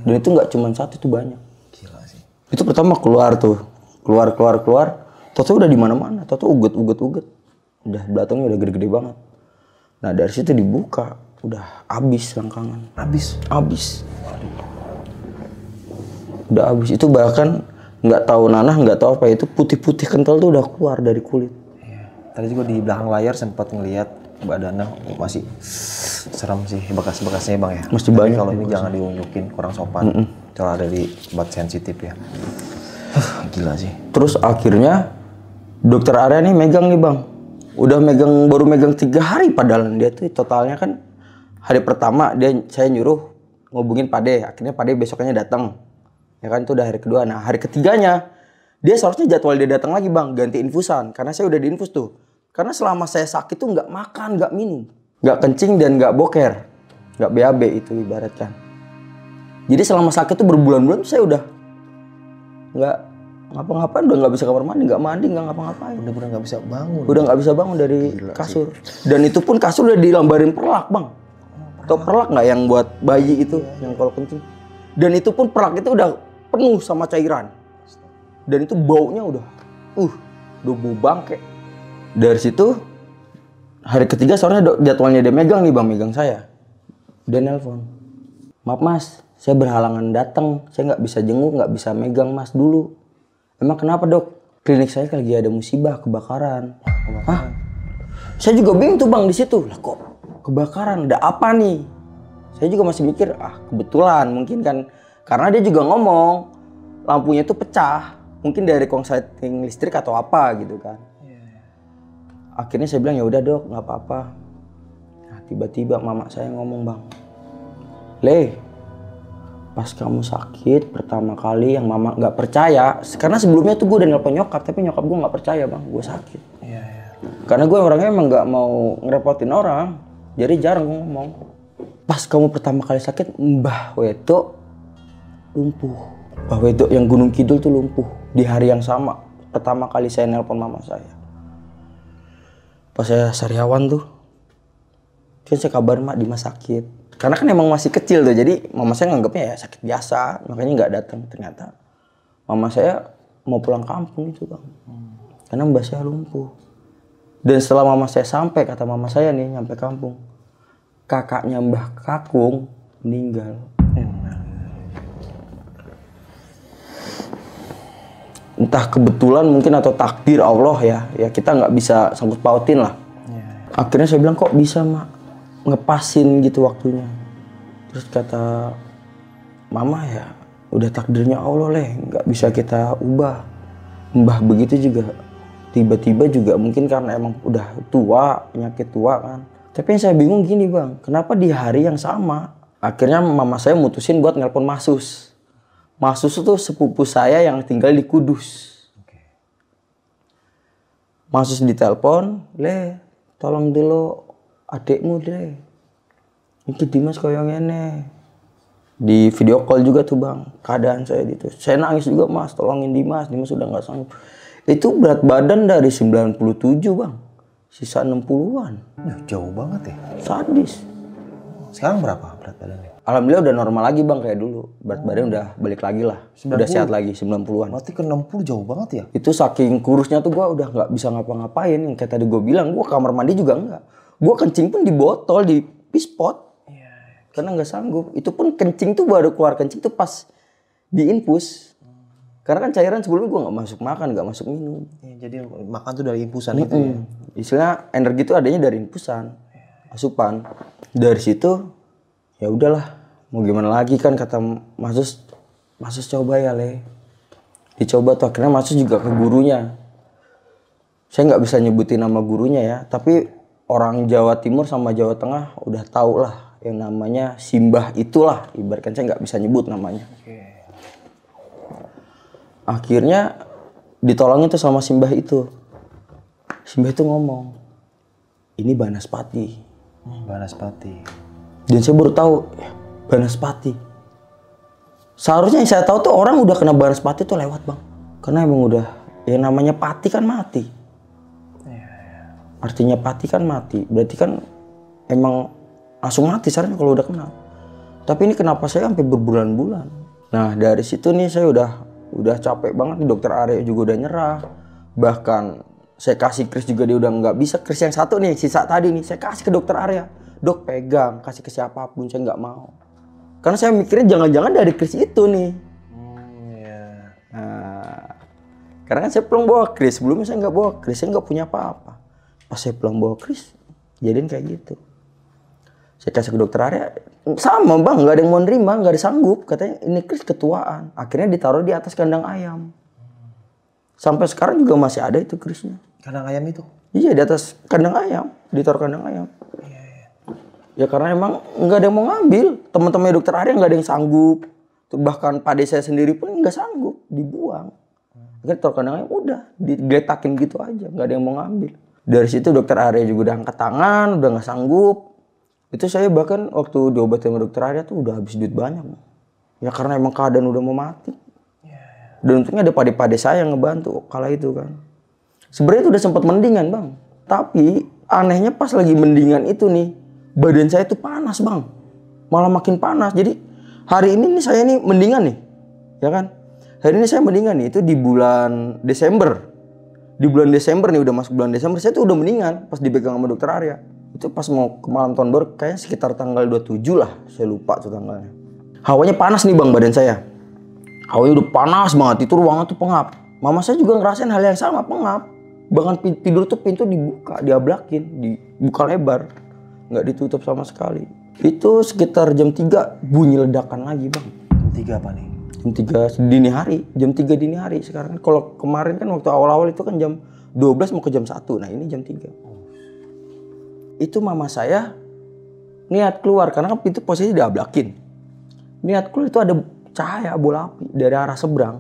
dan itu nggak cuma satu itu banyak gila sih itu pertama keluar tuh keluar keluar keluar Toto udah di mana mana Toto uget uget uget udah belatungnya udah gede-gede banget nah dari situ dibuka udah abis langkangan. abis abis udah abis itu bahkan nggak tahu nanah nggak tahu apa itu putih-putih kental tuh udah keluar dari kulit iya. tadi juga di belakang layar sempat ngelihat badannya masih serem sih bekas-bekasnya bang ya. Masih Tapi banyak. Kalau ini jangan diunjukin kurang sopan. Mm -mm. Kalau ada di tempat sensitif ya. Gila sih. Terus akhirnya dokter Arya nih megang nih bang. Udah megang baru megang tiga hari padahal dia tuh totalnya kan hari pertama dia saya nyuruh ngubungin Pade. Akhirnya Pade besoknya datang. Ya kan itu udah hari kedua. Nah hari ketiganya dia seharusnya jadwal dia datang lagi bang ganti infusan karena saya udah diinfus tuh karena selama saya sakit tuh nggak makan, nggak minum, nggak kencing dan nggak boker, nggak BAB itu ibaratkan. Jadi selama sakit tuh berbulan-bulan saya udah nggak ngapa-ngapain, udah nggak bisa kamar mandi, nggak mandi, nggak ngapa-ngapain. Udah nggak bisa bangun. Udah nggak bisa bangun dari Gila kasur. Sih. Dan itu pun kasur udah dilambarin perlak bang. Oh, Tau perlak nggak yang buat bayi iya, itu, iya, yang iya. kalau kencing. Dan itu pun perlak itu udah penuh sama cairan. Dan itu baunya udah, uh, udah bau bangke dari situ hari ketiga sore jadwalnya dia megang nih bang megang saya dia nelpon maaf mas saya berhalangan datang saya nggak bisa jenguk nggak bisa megang mas dulu emang kenapa dok klinik saya lagi ada musibah kebakaran kebakaran Hah? saya juga bingung tuh bang di situ lah kok kebakaran ada apa nih saya juga masih mikir ah kebetulan mungkin kan karena dia juga ngomong lampunya tuh pecah mungkin dari konsleting listrik atau apa gitu kan akhirnya saya bilang ya udah dok nggak apa-apa nah, tiba-tiba mama saya ngomong bang le pas kamu sakit pertama kali yang mama nggak percaya karena sebelumnya tuh gue udah nelpon nyokap tapi nyokap gue nggak percaya bang gue sakit ya, ya. karena gue orangnya emang nggak mau ngerepotin orang jadi jarang gue ngomong pas kamu pertama kali sakit mbah wedok lumpuh mbah wedok yang gunung kidul tuh lumpuh di hari yang sama pertama kali saya nelpon mama saya pas saya sariawan tuh cuman saya kabar mak rumah sakit karena kan emang masih kecil tuh jadi mama saya nganggapnya ya sakit biasa makanya nggak datang ternyata mama saya mau pulang kampung itu bang karena mbak saya lumpuh dan setelah mama saya sampai kata mama saya nih nyampe kampung kakaknya mbah kakung meninggal entah kebetulan mungkin atau takdir Allah ya ya kita nggak bisa sangkut pautin lah yeah. akhirnya saya bilang kok bisa mak ngepasin gitu waktunya terus kata mama ya udah takdirnya Allah leh nggak bisa kita ubah mbah begitu juga tiba-tiba juga mungkin karena emang udah tua penyakit tua kan tapi yang saya bingung gini bang kenapa di hari yang sama akhirnya mama saya mutusin buat nelpon masus Masus itu sepupu saya yang tinggal di Kudus. Okay. Masus ditelepon, le, tolong dulu adikmu le. Itu Dimas koyong ini. Di video call juga tuh bang, keadaan saya gitu. Saya nangis juga mas, tolongin Dimas, Dimas sudah nggak sanggup. Itu berat badan dari 97 bang, sisa 60-an. Nah, jauh banget ya. Sadis. Sekarang berapa berat badannya? Alhamdulillah udah normal lagi bang kayak dulu. Berat oh. badan udah balik lagi lah. 90? Udah sehat lagi 90-an. Berarti ke 60 jauh banget ya? Itu saking kurusnya tuh gue udah gak bisa ngapa-ngapain. Yang kayak tadi gue bilang gue kamar mandi juga enggak. Gue kencing pun di botol di pispot. Ya, Karena nggak sanggup. Itu pun kencing tuh baru keluar kencing tuh pas di infus. Karena kan cairan sebelumnya gue nggak masuk makan, nggak masuk minum. Ya, jadi makan tuh dari impusan mm -hmm. itu ya? Istilahnya energi tuh adanya dari impusan, asupan. Dari situ ya udahlah mau gimana lagi kan kata Masus Masus coba ya le dicoba tuh akhirnya Masus juga ke gurunya saya nggak bisa nyebutin nama gurunya ya tapi orang Jawa Timur sama Jawa Tengah udah tau lah yang namanya Simbah itulah ibaratkan saya nggak bisa nyebut namanya akhirnya ditolongin tuh sama Simbah itu Simbah itu ngomong ini Banaspati Banaspati dan saya baru tahu ya, Banaspati. Seharusnya yang saya tahu tuh orang udah kena Banaspati tuh lewat bang. Karena emang udah yang namanya pati kan mati. Iya, iya. Artinya pati kan mati. Berarti kan emang langsung mati seharusnya kalau udah kena Tapi ini kenapa saya sampai berbulan-bulan? Nah dari situ nih saya udah udah capek banget. Dokter Arya juga udah nyerah. Bahkan saya kasih Chris juga dia udah nggak bisa Chris yang satu nih sisa tadi nih saya kasih ke dokter Arya dok pegang kasih ke siapapun saya nggak mau karena saya mikirnya jangan-jangan dari kris itu nih hmm, yeah. nah, karena kan saya pulang bawa kris sebelumnya saya nggak bawa kris saya nggak punya apa-apa pas saya pulang bawa kris jadiin kayak gitu saya kasih ke dokter area, sama bang nggak ada yang mau nerima nggak ada sanggup katanya ini kris ketuaan akhirnya ditaruh di atas kandang ayam sampai sekarang juga masih ada itu krisnya kandang ayam itu iya di atas kandang ayam ditaruh kandang ayam iya. Ya karena emang nggak ada yang mau ngambil. Teman-temannya dokter Arya nggak ada yang sanggup. Bahkan Pak saya sendiri pun nggak sanggup. Dibuang. Akhirnya terkadang ya udah Digetakin gitu aja. nggak ada yang mau ngambil. Dari situ dokter Arya juga udah angkat tangan. Udah nggak sanggup. Itu saya bahkan waktu diobatin sama dokter Arya tuh udah habis duit banyak. Ya karena emang keadaan udah mau mati. Ya. Dan untungnya ada pade-pade saya yang ngebantu kala itu kan. Sebenarnya itu udah sempat mendingan bang. Tapi anehnya pas lagi mendingan itu nih badan saya itu panas bang malah makin panas jadi hari ini nih saya nih mendingan nih ya kan hari ini saya mendingan nih itu di bulan Desember di bulan Desember nih udah masuk bulan Desember saya tuh udah mendingan pas dipegang sama dokter Arya itu pas mau ke malam tahun baru kayaknya sekitar tanggal 27 lah saya lupa tuh tanggalnya hawanya panas nih bang badan saya hawanya udah panas banget itu ruangan tuh pengap mama saya juga ngerasain hal yang sama pengap bahkan tidur tuh pintu dibuka diablakin dibuka lebar nggak ditutup sama sekali. Itu sekitar jam 3 bunyi ledakan lagi bang. Jam 3 apa nih? Jam 3 dini hari, jam 3 dini hari sekarang. Kan kalau kemarin kan waktu awal-awal itu kan jam 12 mau ke jam 1, nah ini jam 3. Itu mama saya niat keluar, karena kan pintu posisi diablakin. Niat keluar itu ada cahaya bola api dari arah seberang.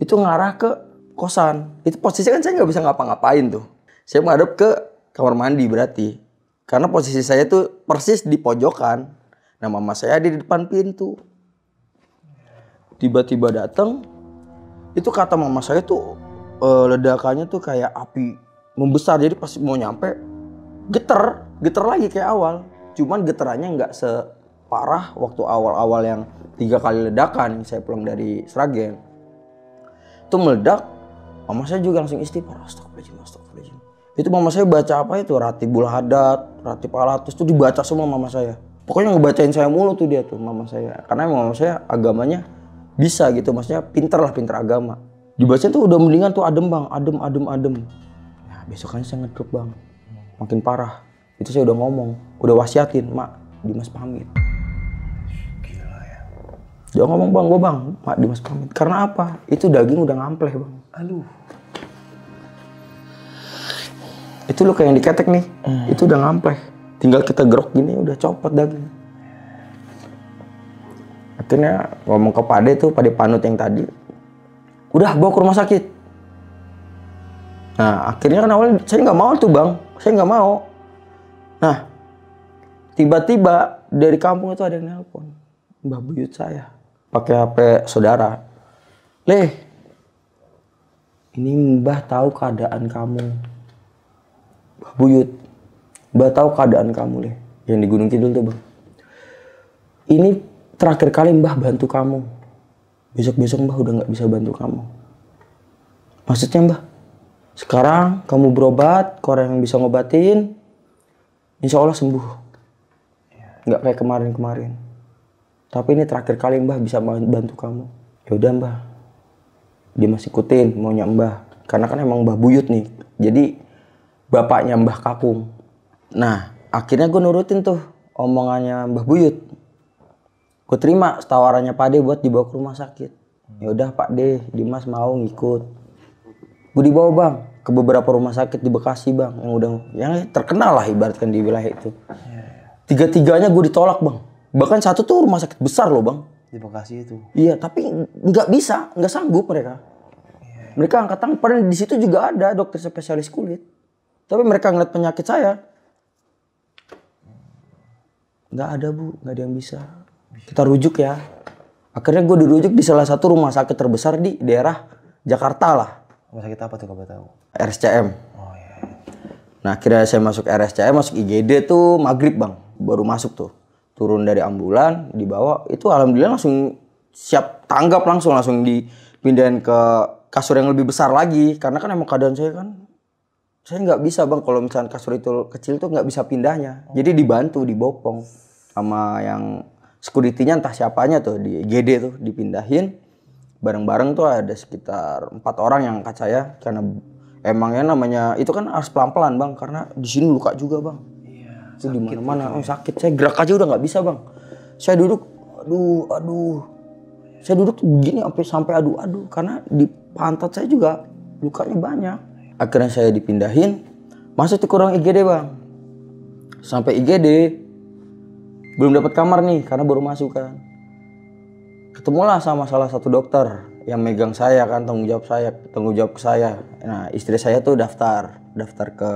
Itu ngarah ke kosan. Itu posisi kan saya nggak bisa ngapa-ngapain tuh. Saya menghadap ke kamar mandi berarti. Karena posisi saya tuh persis di pojokan. Nah mama saya ada di depan pintu. Tiba-tiba datang, itu kata mama saya tuh e, ledakannya tuh kayak api membesar. Jadi pas mau nyampe, geter, geter lagi kayak awal. Cuman geterannya nggak separah waktu awal-awal yang tiga kali ledakan saya pulang dari Sragen. Itu meledak, mama saya juga langsung istighfar, astagfirullahaladzim, astagfirullahaladzim itu mama saya baca apa itu rati bulhadat rati palatus itu dibaca semua mama saya. Pokoknya ngebacain saya mulu tuh dia tuh mama saya. Karena mama saya agamanya bisa gitu, maksudnya pinter lah pinter agama. Dibaca tuh udah mendingan tuh adem bang, adem adem adem. Ya, besoknya saya ngedrop bang, makin parah. Itu saya udah ngomong, udah wasiatin mak Dimas pamit. Gila ya. jangan ngomong bang, gue bang, mak Dimas pamit. Karena apa? Itu daging udah ngampleh bang. Aduh itu lo kayak yang diketek nih hmm. itu udah ngampleh tinggal kita gerok gini udah copot daging akhirnya ngomong ke pade tuh pade panut yang tadi udah bawa ke rumah sakit nah akhirnya kan awalnya saya nggak mau tuh bang saya nggak mau nah tiba-tiba dari kampung itu ada yang nelpon Mbak buyut saya pakai hp saudara leh ini mbah tahu keadaan kamu buyut mbak tahu keadaan kamu leh yang di Gunung Kidul tuh bang ini terakhir kali mbah bantu kamu besok-besok mbah udah nggak bisa bantu kamu maksudnya mbah sekarang kamu berobat ke orang yang bisa ngobatin insya Allah sembuh nggak kayak kemarin-kemarin tapi ini terakhir kali mbah bisa bantu kamu ya udah mbah dia masih ikutin maunya mbah karena kan emang mbah buyut nih jadi bapaknya Mbah Kakung. Nah, akhirnya gue nurutin tuh omongannya Mbah Buyut. Gue terima tawarannya Pak De buat dibawa ke rumah sakit. Ya udah Pak De, Dimas mau ngikut. Gue dibawa bang ke beberapa rumah sakit di Bekasi bang yang udah yang terkenal lah ibaratkan di wilayah itu. Tiga-tiganya gue ditolak bang. Bahkan satu tuh rumah sakit besar loh bang. Di Bekasi itu. Iya, tapi nggak bisa, nggak sanggup mereka. Iya. Mereka tangan, padahal di situ juga ada dokter spesialis kulit. Tapi mereka ngeliat penyakit saya. Nggak ada bu, nggak ada yang bisa. Kita rujuk ya. Akhirnya gue dirujuk di salah satu rumah sakit terbesar di daerah Jakarta lah. Rumah sakit apa tuh kalau tahu? RSCM. Oh iya, iya. Nah akhirnya saya masuk RSCM, masuk IGD tuh maghrib bang. Baru masuk tuh. Turun dari ambulan, dibawa. Itu alhamdulillah langsung siap tanggap langsung. Langsung dipindahin ke kasur yang lebih besar lagi. Karena kan emang keadaan saya kan saya nggak bisa bang kalau misalnya kasur itu kecil tuh nggak bisa pindahnya oh. jadi dibantu dibopong sama yang sekuritinya entah siapanya tuh di GD tuh dipindahin bareng-bareng tuh ada sekitar empat orang yang angkat saya karena emangnya namanya itu kan harus pelan-pelan bang karena di sini luka juga bang iya, itu di mana-mana oh, ya. sakit saya gerak aja udah nggak bisa bang saya duduk aduh aduh saya duduk begini sampai aduh aduh karena di pantat saya juga lukanya banyak akhirnya saya dipindahin masuk di kurang IGD bang sampai IGD belum dapat kamar nih karena baru masuk kan ketemulah sama salah satu dokter yang megang saya kan tanggung jawab saya tanggung jawab saya nah istri saya tuh daftar daftar ke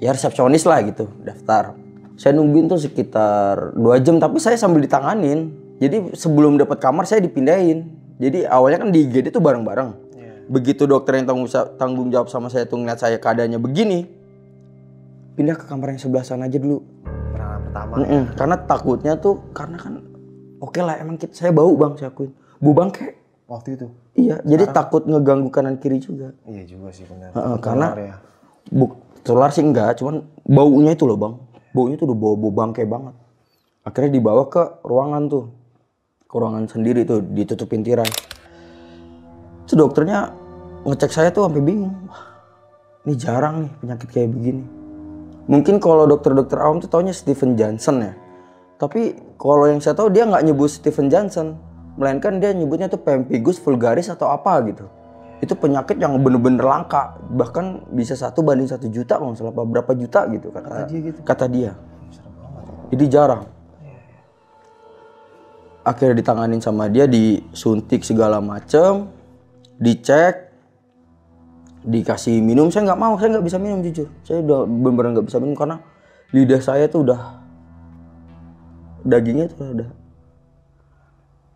ya resepsionis lah gitu daftar saya nungguin tuh sekitar dua jam tapi saya sambil ditanganin jadi sebelum dapat kamar saya dipindahin jadi awalnya kan di IGD tuh bareng-bareng Begitu dokter yang tanggung, jawab sama saya tuh ngeliat saya keadaannya begini, pindah ke kamar yang sebelah sana aja dulu. pertama. Mm -mm. Ya. Karena takutnya tuh, karena kan oke okay lah emang kita, saya bau bang, saya akuin. Bu bangke. Waktu itu. Iya, Sekarang? jadi takut ngeganggu kanan kiri juga. Iya juga sih benar. Uh, uh, karena ya. buk, tular sih enggak, cuman baunya itu loh bang. Baunya tuh udah bau-bau bangke banget. Akhirnya dibawa ke ruangan tuh. Ke ruangan sendiri tuh, ditutupin tirai. Itu dokternya ngecek saya tuh sampai bingung. Ini jarang nih penyakit kayak begini. Mungkin kalau dokter-dokter awam tuh taunya Stephen Johnson ya. Tapi kalau yang saya tahu dia nggak nyebut Stephen Johnson, melainkan dia nyebutnya tuh pempigus vulgaris atau apa gitu. Itu penyakit yang bener-bener langka, bahkan bisa satu banding satu juta kalau nggak salah berapa juta gitu kata, kata dia. Gitu. Kata dia. Jadi jarang akhirnya ditanganin sama dia disuntik segala macem dicek dikasih minum saya nggak mau saya nggak bisa minum jujur saya udah benar-benar nggak bisa minum karena lidah saya tuh udah dagingnya tuh udah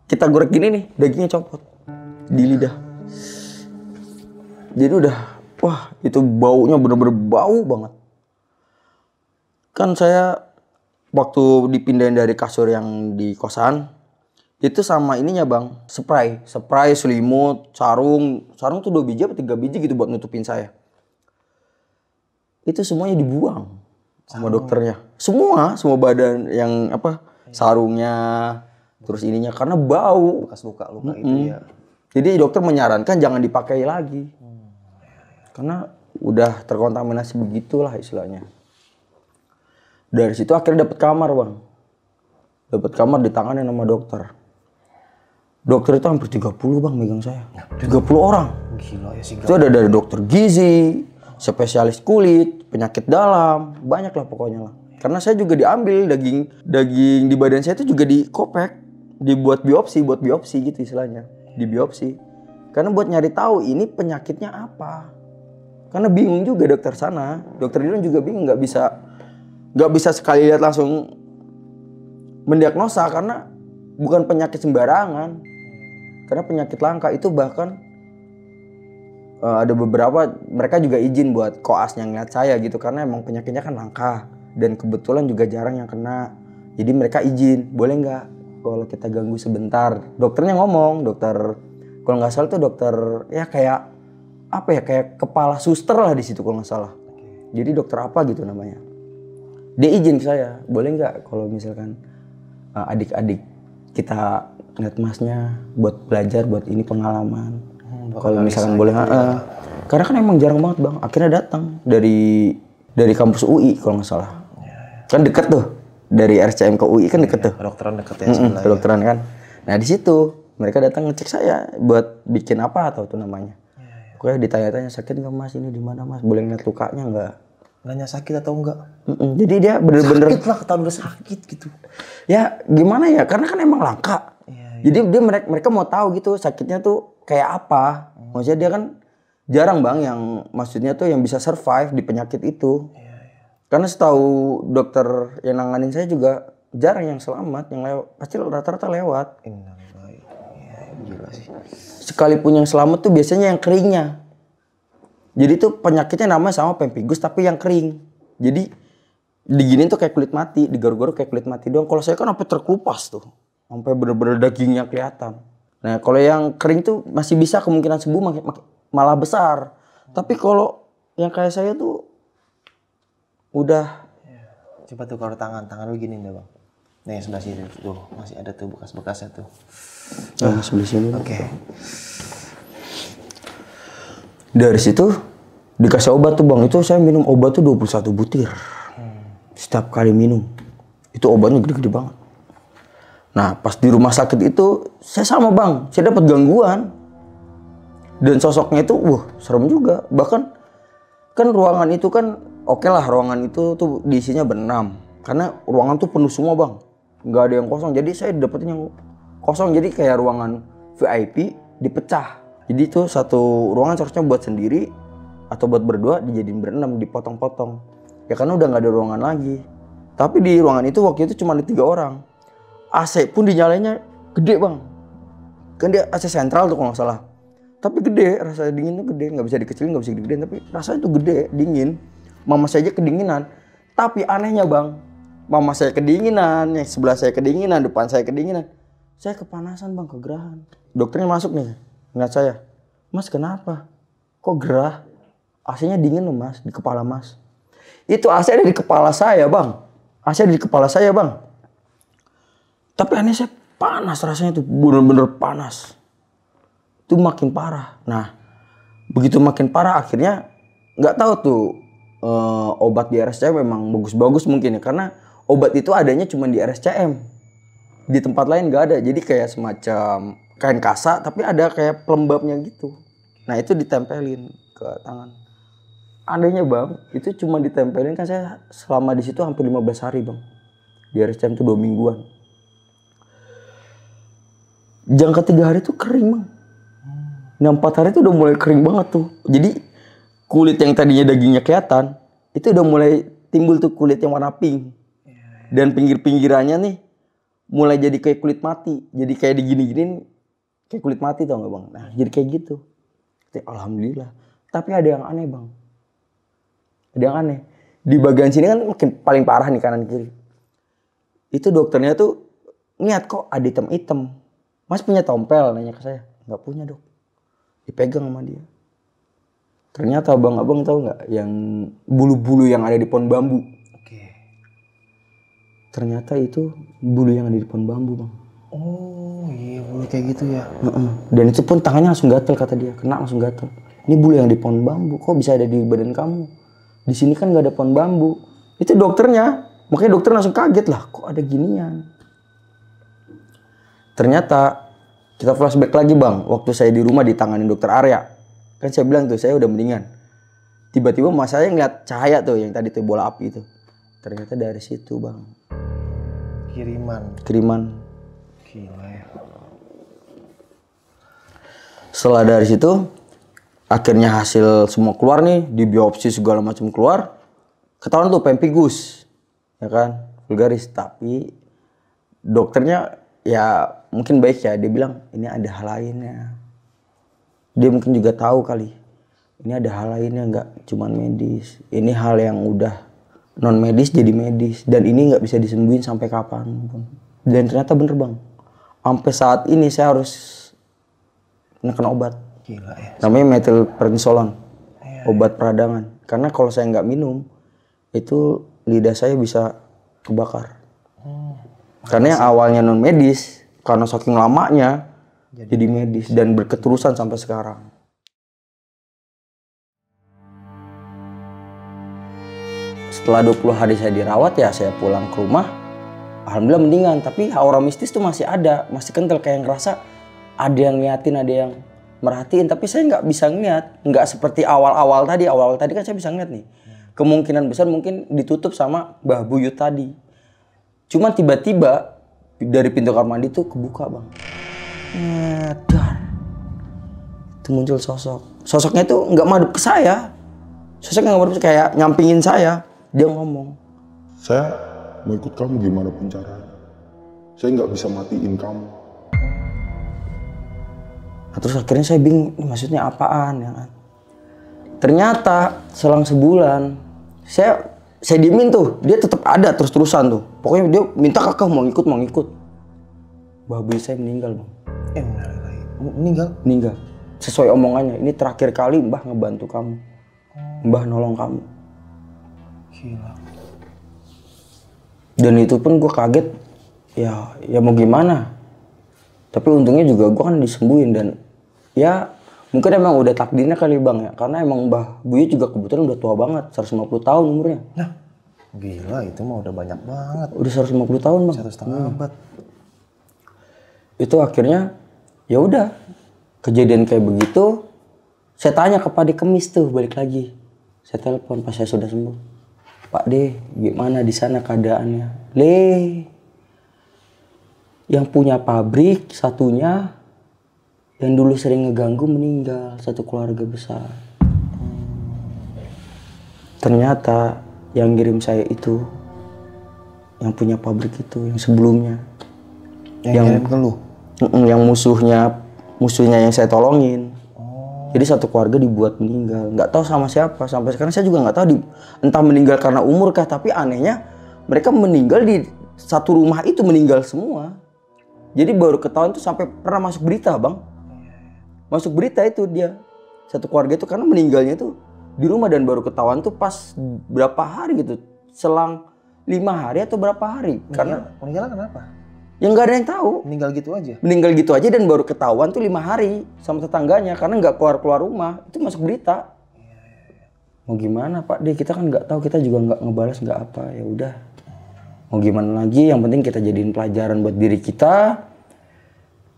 kita gorek gini nih dagingnya copot di lidah jadi udah wah itu baunya bener-bener bau banget kan saya waktu dipindahin dari kasur yang di kosan itu sama ininya bang spray spray selimut sarung sarung tuh dua biji apa tiga biji gitu buat nutupin saya itu semuanya dibuang sama sarung. dokternya semua semua badan yang apa iya. sarungnya terus ininya karena bau bekas luka luka mm -hmm. itu ya jadi dokter menyarankan jangan dipakai lagi hmm. karena udah terkontaminasi begitulah istilahnya dari situ akhirnya dapat kamar bang dapat kamar di tangan yang nama dokter dokter itu hampir 30 bang megang saya. 30 ya, orang. Gila ya sih. Itu ada dari dokter gizi, spesialis kulit, penyakit dalam, banyak lah pokoknya lah. Karena saya juga diambil daging daging di badan saya itu juga di dikopek, dibuat biopsi, buat biopsi gitu istilahnya, di biopsi. Karena buat nyari tahu ini penyakitnya apa. Karena bingung juga dokter sana, dokter Dilan juga bingung nggak bisa nggak bisa sekali lihat langsung mendiagnosa karena bukan penyakit sembarangan karena penyakit langka itu bahkan uh, ada beberapa mereka juga izin buat koas yang ngeliat saya gitu karena emang penyakitnya kan langka dan kebetulan juga jarang yang kena. Jadi mereka izin, boleh nggak kalau kita ganggu sebentar? Dokternya ngomong, dokter kalau nggak salah tuh dokter ya kayak apa ya kayak kepala suster lah di situ kalau nggak salah. Jadi dokter apa gitu namanya? Dia izin ke saya, boleh nggak kalau misalkan eh, adik-adik uh, adik -adik kita ngeliat masnya buat belajar buat ini pengalaman hmm, kalau misalnya boleh gitu ya. uh, karena kan emang jarang banget bang akhirnya datang dari dari kampus UI kalau nggak salah ya, ya. kan deket tuh dari RCM ke UI kan deket ya, tuh kedokteran deket ya mm -mm, kedokteran kan nah di situ mereka datang ngecek saya buat bikin apa atau tuh namanya ya, ya. Oke, ditanya-tanya sakit nggak mas ini di mana mas boleh ngeliat lukanya nggak nanya sakit atau enggak. Mm-mm. Jadi dia bener-bener sakit lah ketahuan sakit gitu. Ya gimana ya karena kan emang langka. Jadi dia mereka mereka mau tahu gitu sakitnya tuh kayak apa. Maksudnya dia kan jarang bang yang maksudnya tuh yang bisa survive di penyakit itu. Iya, iya. Karena setahu dokter yang nanganin saya juga jarang yang selamat, yang lewat pasti rata-rata lewat. Iya, Sekalipun yang selamat tuh biasanya yang keringnya. Jadi tuh penyakitnya nama sama pempigus tapi yang kering. Jadi diginin tuh kayak kulit mati, digaruk-garuk kayak kulit mati doang. Kalau saya kan apa terkelupas tuh sampai bener-bener dagingnya kelihatan. Nah, kalau yang kering tuh masih bisa kemungkinan sembuh malah besar. Tapi kalau yang kayak saya tuh udah iya, coba tuh kalau tangan tangan lu gini deh bang nah yang sebelah sini tuh masih ada tuh bekas-bekasnya tuh nah, ah, sebelah sini oke okay. dari situ dikasih obat tuh bang itu saya minum obat tuh 21 butir hmm. setiap kali minum itu obatnya gede-gede banget Nah, pas di rumah sakit itu saya sama bang, saya dapat gangguan. Dan sosoknya itu, wah serem juga. Bahkan kan ruangan itu kan oke okay lah ruangan itu tuh diisinya berenam. Karena ruangan tuh penuh semua bang, nggak ada yang kosong. Jadi saya dapetin yang kosong. Jadi kayak ruangan VIP dipecah. Jadi itu satu ruangan seharusnya buat sendiri atau buat berdua dijadiin berenam dipotong-potong. Ya karena udah nggak ada ruangan lagi. Tapi di ruangan itu waktu itu cuma ada tiga orang AC pun dinyalainnya gede bang kan dia AC sentral tuh kalau nggak salah tapi gede rasa dingin tuh gede nggak bisa dikecilin nggak bisa digedein tapi rasanya tuh gede dingin mama saya aja kedinginan tapi anehnya bang mama saya kedinginan yang sebelah saya kedinginan depan saya kedinginan saya kepanasan bang kegerahan dokternya masuk nih nggak saya mas kenapa kok gerah AC-nya dingin loh mas di kepala mas itu AC ada di kepala saya bang AC ada di kepala saya bang tapi aneh saya panas rasanya tuh bener-bener panas. Itu makin parah. Nah begitu makin parah akhirnya nggak tahu tuh uh, obat di RSCM memang bagus-bagus mungkin ya karena obat itu adanya cuma di RSCM di tempat lain nggak ada jadi kayak semacam kain kasa tapi ada kayak pelembabnya gitu nah itu ditempelin ke tangan Adanya bang itu cuma ditempelin kan saya selama di situ hampir 15 hari bang di RSCM tuh dua mingguan jangka tiga hari tuh kering bang. Nah empat hari tuh udah mulai kering banget tuh. Jadi kulit yang tadinya dagingnya kelihatan itu udah mulai timbul tuh kulit yang warna pink. Dan pinggir-pinggirannya nih mulai jadi kayak kulit mati. Jadi kayak digini-giniin kayak kulit mati tau gak bang. Nah jadi kayak gitu. Alhamdulillah. Tapi ada yang aneh bang. Ada yang aneh. Di bagian sini kan makin paling parah nih kanan kiri. Itu dokternya tuh niat kok ada item-item Mas punya tompel? Nanya ke saya. Nggak punya dok. Dipegang sama dia. Ternyata abang-abang tahu nggak yang bulu-bulu yang ada di pohon bambu? Oke. Ternyata itu bulu yang ada di pohon bambu bang. Oh iya bulu kayak gitu ya. Dan itu pun tangannya langsung gatel kata dia, kena langsung gatel. Ini bulu yang di pohon bambu, kok bisa ada di badan kamu? Di sini kan nggak ada pohon bambu. Itu dokternya, makanya dokter langsung kaget lah, kok ada ginian. Ternyata kita flashback lagi bang, waktu saya di rumah ditangani dokter Arya. Kan saya bilang tuh, saya udah mendingan. Tiba-tiba mas saya ngeliat cahaya tuh, yang tadi tuh bola api itu. Ternyata dari situ bang. Kiriman. Kiriman. Gila ya. Setelah dari situ, akhirnya hasil semua keluar nih, di biopsi segala macam keluar. Ketahuan tuh pempigus. ya kan, vulgaris. Tapi dokternya ya mungkin baik ya dia bilang ini ada hal lainnya dia mungkin juga tahu kali ini ada hal lainnya nggak cuman medis ini hal yang udah non medis jadi medis dan ini nggak bisa disembuhin sampai kapanpun dan ternyata bener bang sampai saat ini saya harus neken obat Gila ya. namanya metilprednisolon ya, obat peradangan karena kalau saya nggak minum itu lidah saya bisa kebakar hmm. karena yang awalnya non medis karena saking lamanya jadi, jadi medis dan berketerusan sampai sekarang. Setelah 20 hari saya dirawat ya saya pulang ke rumah. Alhamdulillah mendingan, tapi aura mistis tuh masih ada, masih kental kayak ngerasa ada yang niatin, ada yang merhatiin, tapi saya nggak bisa ngeliat, nggak seperti awal-awal tadi, awal-awal tadi kan saya bisa ngeliat nih. Kemungkinan besar mungkin ditutup sama bah buyut tadi. Cuman tiba-tiba dari pintu kamar mandi tuh kebuka bang dan itu muncul sosok sosoknya itu nggak madep ke saya sosoknya nggak madep kayak nyampingin saya dia ngomong saya mau ikut kamu gimana pun caranya saya nggak bisa matiin kamu nah, terus akhirnya saya bingung maksudnya apaan ya kan ternyata selang sebulan saya saya diemin tuh dia tetap ada terus terusan tuh pokoknya dia minta kakak mau ikut mau ngikut babi saya meninggal bang eh meninggal meninggal sesuai omongannya ini terakhir kali mbah ngebantu kamu mbah nolong kamu gila dan itu pun gue kaget ya ya mau gimana tapi untungnya juga gue kan disembuhin dan ya Mungkin emang udah takdirnya kali Bang ya. Karena emang Mbah Buya juga kebetulan udah tua banget, 150 tahun umurnya. Nah, gila itu mah udah banyak banget. Udah 150 tahun, Bang. Satu setengah hmm. abad. Itu akhirnya ya udah kejadian kayak begitu saya tanya ke Pak De Kemis tuh balik lagi. Saya telepon pas saya sudah sembuh. Pak De, gimana di sana keadaannya? Le, yang punya pabrik satunya yang dulu sering ngeganggu meninggal satu keluarga besar. Hmm. Ternyata yang ngirim saya itu yang punya pabrik itu yang sebelumnya. Yang, yang ngirim ke lu? Yang musuhnya musuhnya yang saya tolongin. Oh. Jadi satu keluarga dibuat meninggal. Nggak tahu sama siapa sampai sekarang saya juga nggak tahu di, entah meninggal karena umur kah tapi anehnya mereka meninggal di satu rumah itu meninggal semua. Jadi baru ketahuan tuh sampai pernah masuk berita, Bang masuk berita itu dia satu keluarga itu karena meninggalnya itu di rumah dan baru ketahuan tuh pas berapa hari gitu selang lima hari atau berapa hari meninggal, karena meninggal kenapa yang nggak ada yang tahu meninggal gitu aja meninggal gitu aja dan baru ketahuan tuh lima hari sama tetangganya karena nggak keluar keluar rumah itu masuk berita mau gimana pak deh kita kan nggak tahu kita juga nggak ngebalas nggak apa ya udah mau gimana lagi yang penting kita jadiin pelajaran buat diri kita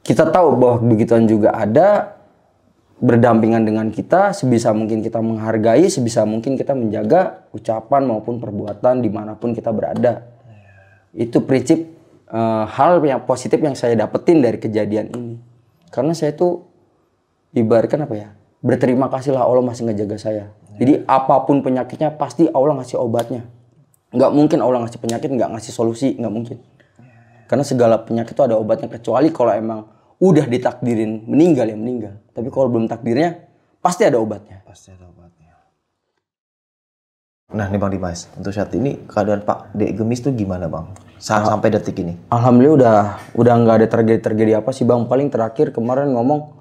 kita tahu bahwa begituan juga ada berdampingan dengan kita, sebisa mungkin kita menghargai, sebisa mungkin kita menjaga ucapan maupun perbuatan dimanapun kita berada. Itu prinsip uh, hal yang positif yang saya dapetin dari kejadian ini. Karena saya itu ibaratkan apa ya, berterima kasihlah Allah masih ngejaga saya. Jadi apapun penyakitnya pasti Allah ngasih obatnya. Nggak mungkin Allah ngasih penyakit, nggak ngasih solusi, nggak mungkin. Karena segala penyakit itu ada obatnya kecuali kalau emang udah ditakdirin meninggal ya meninggal. Tapi kalau belum takdirnya pasti ada obatnya. Pasti ada obatnya. Nah, nih Bang Dimas, untuk saat ini keadaan Pak Dek Gemis tuh gimana, Bang? Saat ah. sampai detik ini. Alhamdulillah udah udah nggak ada tragedi-tragedi apa sih, Bang. Paling terakhir kemarin ngomong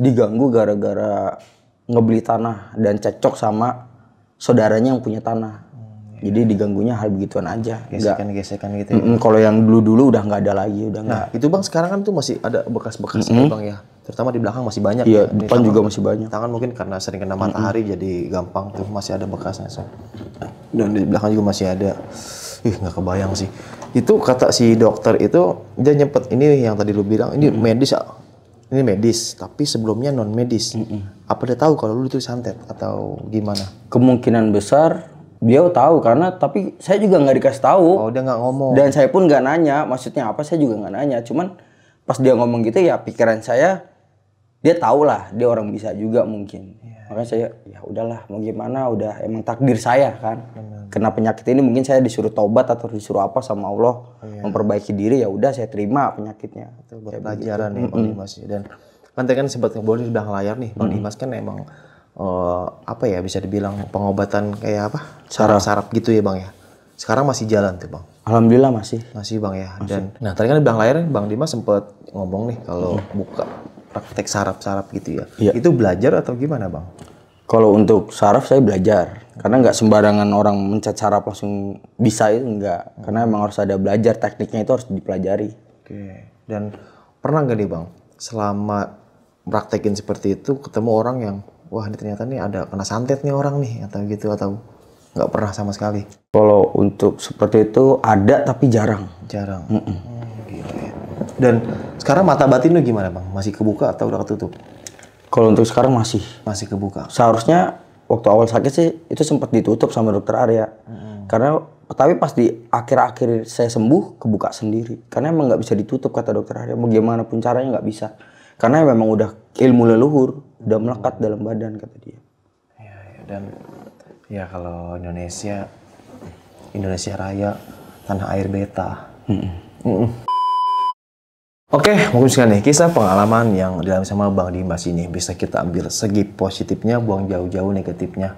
diganggu gara-gara ngebeli tanah dan cecok sama saudaranya yang punya tanah jadi iya. diganggunya hal begituan aja gesekan gesekan gitu ya. kalau yang dulu dulu udah nggak ada lagi udah nah itu bang sekarang kan tuh masih ada bekas-bekas mm -hmm. bang ya terutama di belakang masih banyak iya ya. depan juga masih banyak tangan mungkin karena sering kena matahari mm -hmm. jadi gampang tuh masih ada bekasnya so. dan di belakang juga masih ada ih nggak kebayang sih itu kata si dokter itu dia nyempet ini yang tadi lu bilang ini mm -hmm. medis ah. ini medis tapi sebelumnya non medis mm -mm. apa dia tahu kalau lu itu santet atau gimana kemungkinan besar dia tahu karena tapi saya juga nggak dikasih tahu. Oh, dia nggak ngomong. Dan saya pun nggak nanya, maksudnya apa saya juga nggak nanya. Cuman pas dia ngomong gitu ya pikiran saya dia tahu lah dia orang bisa juga mungkin. Ya. Makanya saya ya udahlah mau gimana udah emang takdir saya kan. Benar. Kena penyakit ini mungkin saya disuruh tobat atau disuruh apa sama Allah ya. memperbaiki diri ya udah saya terima penyakitnya. Itu buat pelajaran ya Bang Dimas ya. dan kan tadi kan sempat ngobrol di layar nih Bang mm -hmm. Dimas kan emang uh, apa ya bisa dibilang pengobatan kayak apa sarap-sarap gitu ya bang ya sekarang masih jalan tuh bang alhamdulillah masih masih bang ya masih. dan nah tadi kan bang layar bang Dimas sempat ngomong nih kalau hmm. buka praktek sarap-sarap gitu ya. ya itu belajar atau gimana bang kalau untuk saraf saya belajar karena nggak sembarangan orang mencet saraf langsung bisa itu enggak karena hmm. emang harus ada belajar tekniknya itu harus dipelajari oke dan pernah nggak nih bang selama praktekin seperti itu ketemu orang yang wah ini ternyata nih ada kena santet nih orang nih atau gitu atau nggak pernah sama sekali. Kalau untuk seperti itu ada tapi jarang. Jarang. Mm -mm. Hmm, gila ya. Dan sekarang mata batin lu gimana bang? Masih kebuka atau udah ketutup? Kalau untuk sekarang masih. Masih kebuka. Seharusnya waktu awal sakit sih itu sempat ditutup sama dokter Arya. hmm. Karena tapi pas di akhir-akhir saya sembuh kebuka sendiri. Karena emang nggak bisa ditutup kata dokter Arya. Bagaimanapun caranya nggak bisa. Karena memang udah ilmu leluhur udah melekat dalam badan kata dia. Ya, ya dan ya kalau Indonesia Indonesia Raya tanah air beta. Mm -mm. Oke, okay, mungkin sekali nih kisah pengalaman yang dalam sama Bang Dimas ini bisa kita ambil segi positifnya, buang jauh-jauh negatifnya.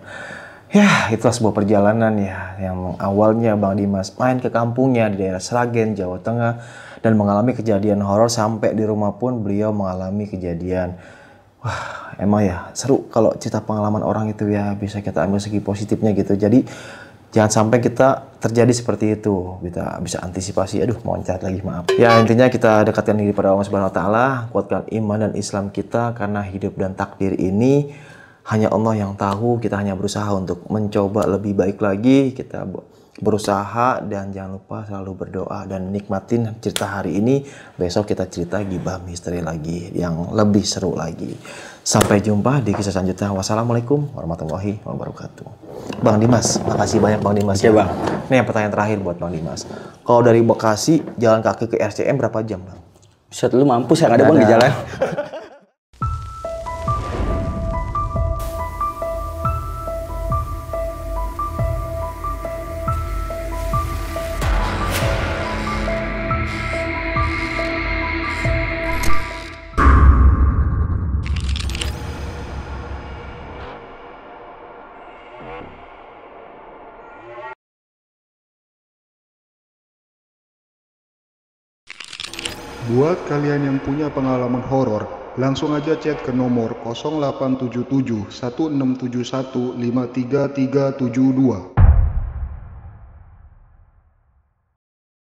Ya, itulah sebuah perjalanan ya yang awalnya Bang Dimas main ke kampungnya di daerah Seragen, Jawa Tengah dan mengalami kejadian horor sampai di rumah pun beliau mengalami kejadian wah emang ya seru kalau cerita pengalaman orang itu ya bisa kita ambil segi positifnya gitu. Jadi jangan sampai kita terjadi seperti itu kita bisa antisipasi aduh mau loncat lagi maaf ya intinya kita dekatkan diri pada Allah Subhanahu Wa Taala kuatkan iman dan Islam kita karena hidup dan takdir ini hanya Allah yang tahu kita hanya berusaha untuk mencoba lebih baik lagi kita berusaha dan jangan lupa selalu berdoa dan nikmatin cerita hari ini. Besok kita cerita gibah misteri lagi yang lebih seru lagi. Sampai jumpa di kisah selanjutnya. Wassalamualaikum warahmatullahi wabarakatuh. Bang Dimas, makasih banyak Bang Dimas Oke, iya, ya. Bang. Ini yang pertanyaan terakhir buat Bang Dimas. Kalau dari Bekasi jalan kaki ke RCM berapa jam, Bang? Bisa lu mampus yang ada, ada Bang di jalan. [LAUGHS] Langsung aja chat ke nomor 0877 1671 53372.